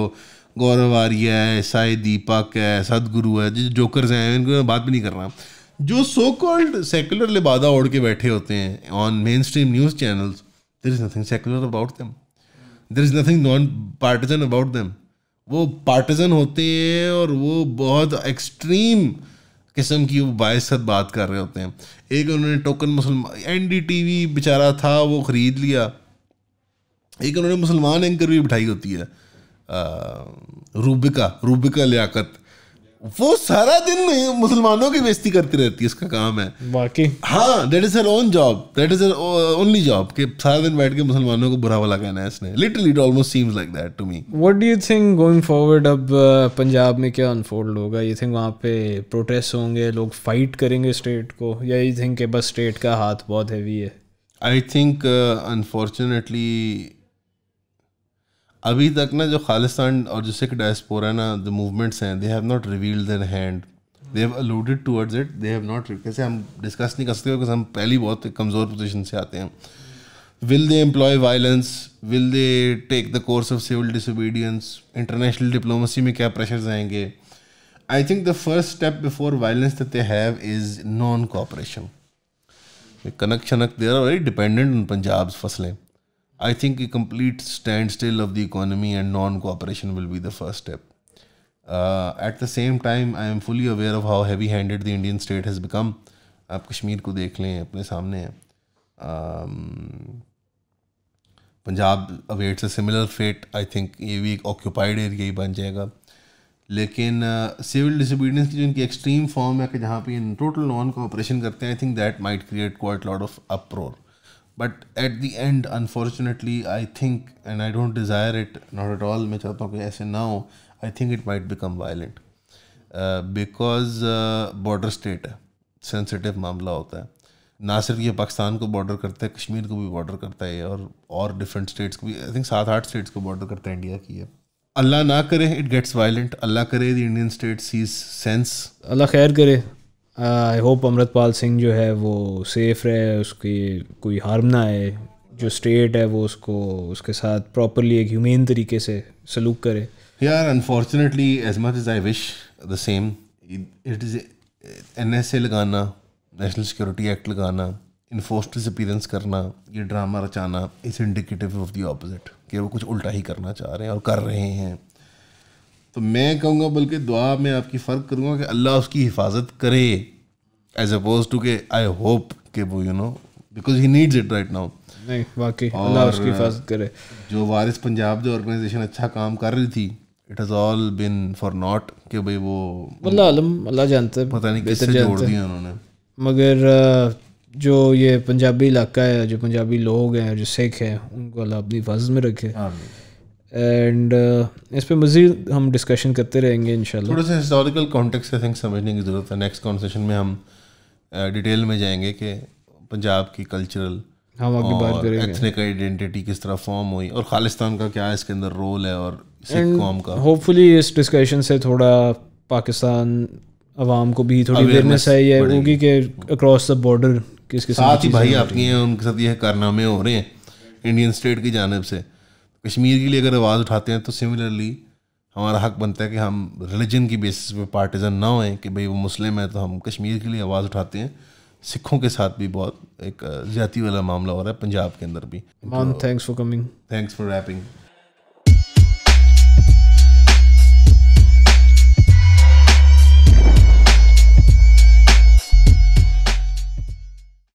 गौरव आर्य है साई दीपक है सदगुरु है जो जोकर्स हैं इनको मैं बात भी नहीं कर रहा जो सो कॉल्ड सेकुलर लिबादा ओढ़ के बैठे होते हैं on main stream news channels there is nothing secular about them there is nothing non partisan about them वो पार्टिजन होते हैं और वो बहुत एक्सट्रीम किस्म की वो बायसत बात कर रहे होते हैं एक उन्होंने टोकन मुसलमान एन डी टी वी बेचारा था वो ख़रीद लिया एक उन्होंने मुसलमान एंकर भी बिठाई होती है रूबिका रूबिका लियाकत वो सारा दिन मुसलमानों की बेइज्जती करती रहती है इसका काम है बाकी हाँ that is her own job that is only job कि सारा दिन बैठ के मुसलमानों को बुरा वाला कहना है इसने literally it almost seems like that to me what do you think going forward अब पंजाब uh, में क्या अनफोल्ड होगा यू थिंक वहाँ पे प्रोटेस्ट होंगे लोग फाइट करेंगे स्टेट को या यू थिंक के बस स्टेट का हाथ बहुत हैवी है आई थिंक अनफॉर्चुनेटली अभी तक ना जो खालिस्तान और जो सिख डायस्पोरा ना द मूवमेंट्स हैं they have not reveal their hand they have alluded towards it they have not कैसे हम डिस्कस नहीं कर सकते क्योंकि हम पहली बहुत कमज़ोर पोजिशन से आते हैं will they employ violence will they take the course of civil disobedience international diplomacy में क्या प्रेशर्स आएंगे I think the first step before violence that they have is non cooperation कनक शनक they are very dependent on Punjab फसलें I think a complete standstill of the economy and non cooperation will be the first step. Uh, at the same time, I am fully aware of how heavy handed the Indian state has become. आप कश्मीर को देख लें अपने सामने है um, Punjab awaits a similar fate I think ये भी एक ऑक्यूपाइड एरिया ही बन जाएगा लेकिन सिविल uh, डिसोबीडियंस की जो इनकी एक्सट्रीम फॉर्म है कि जहाँ पे इन टोटल नॉन कोऑपरेशन करते हैं I think that might create quite lot of uproar but at the end unfortunately I think and I don't desire it not at all मैं चाहता हूँ कि ऐसे ना हो I think it might become violent because border state है sensitive मामला होता है ना सिर्फ ये पाकिस्तान को बॉर्डर करता है कश्मीर को भी बॉर्डर करता है और और डिफरेंट स्टेट्स को भी आई थिंक सात आठ स्टेट्स को बॉर्डर करता है इंडिया की है अल्लाह ना करे इट गेट्स वायलेंट अल्लाह करे the Indian state sees sense Allah खैर करे आई होप अमृतपाल सिंह जो है वो सेफ रहे उसकी कोई हार्म ना आए जो स्टेट है वो उसको उसके साथ प्रॉपरली एक ह्यूमेन तरीके से सलूक करे यार unfortunately as much as I wish the same it is N S A लगाना नेशनल सिक्योरिटी एक्ट लगाना इन्फोर्स अपीरेंस करना ये ड्रामा रचाना is indicative of the opposite कि वो कुछ उल्टा ही करना चाह रहे हैं और कर रहे हैं तो मैं कहूँगा बल्कि दुआ में आपकी फ़र्क करूँगा कि अल्लाह उसकी हिफाजत करे एज अपोज टू के आई होप के वो you know because he needs it right now नहीं वाकई अल्लाह उसकी हिफाजत करे जो वारिस पंजाब जो ऑर्गेनाइजेशन अच्छा काम कर रही थी it has all been for not कि भाई वो अल्लाह आलम अल्लाह जानते हैं पता नहीं कैसे जोड़ दिया उन्होंने मगर जो ये पंजाबी इलाका है जो पंजाबी लोग हैं जो सिख हैं उनको अल्लाह अपनी हिफाजत में रखे एंड uh, इस पर मज़ीद हम डिस्कशन करते रहेंगे इन थोड़ा सा हिस्टोरिकल कॉन्टेक्स्ट आई थिंक समझने की ज़रूरत है नेक्स्ट कॉन्वर्सेशन में हम डिटेल uh, में जाएंगे कि पंजाब की कल्चरल हम आगे बात करेंगे एथनिक आइडेंटिटी किस तरह फॉर्म हुई और खालिस्तान का क्या इसके अंदर रोल है और सिख का होपफुली इस डिस्कशन से थोड़ा पाकिस्तान आवाम को भी थोड़ी अवेयरनेस है होगी कि अक्रॉस द बॉर्डर किस किस साथ ही भाई आपके उनके साथ ये कारनामे हो रहे हैं इंडियन स्टेट की जानब से कश्मीर के लिए अगर आवाज़ उठाते हैं तो सिमिलरली हमारा हक बनता है कि हम रिलीजन की बेसिस पे पार्टीज़न ना होएं कि भाई वो मुस्लिम है तो हम कश्मीर के लिए आवाज़ उठाते हैं सिखों के साथ भी बहुत एक ज्यादा वाला मामला हो रहा है पंजाब के अंदर भी thanks for coming thanks for wrapping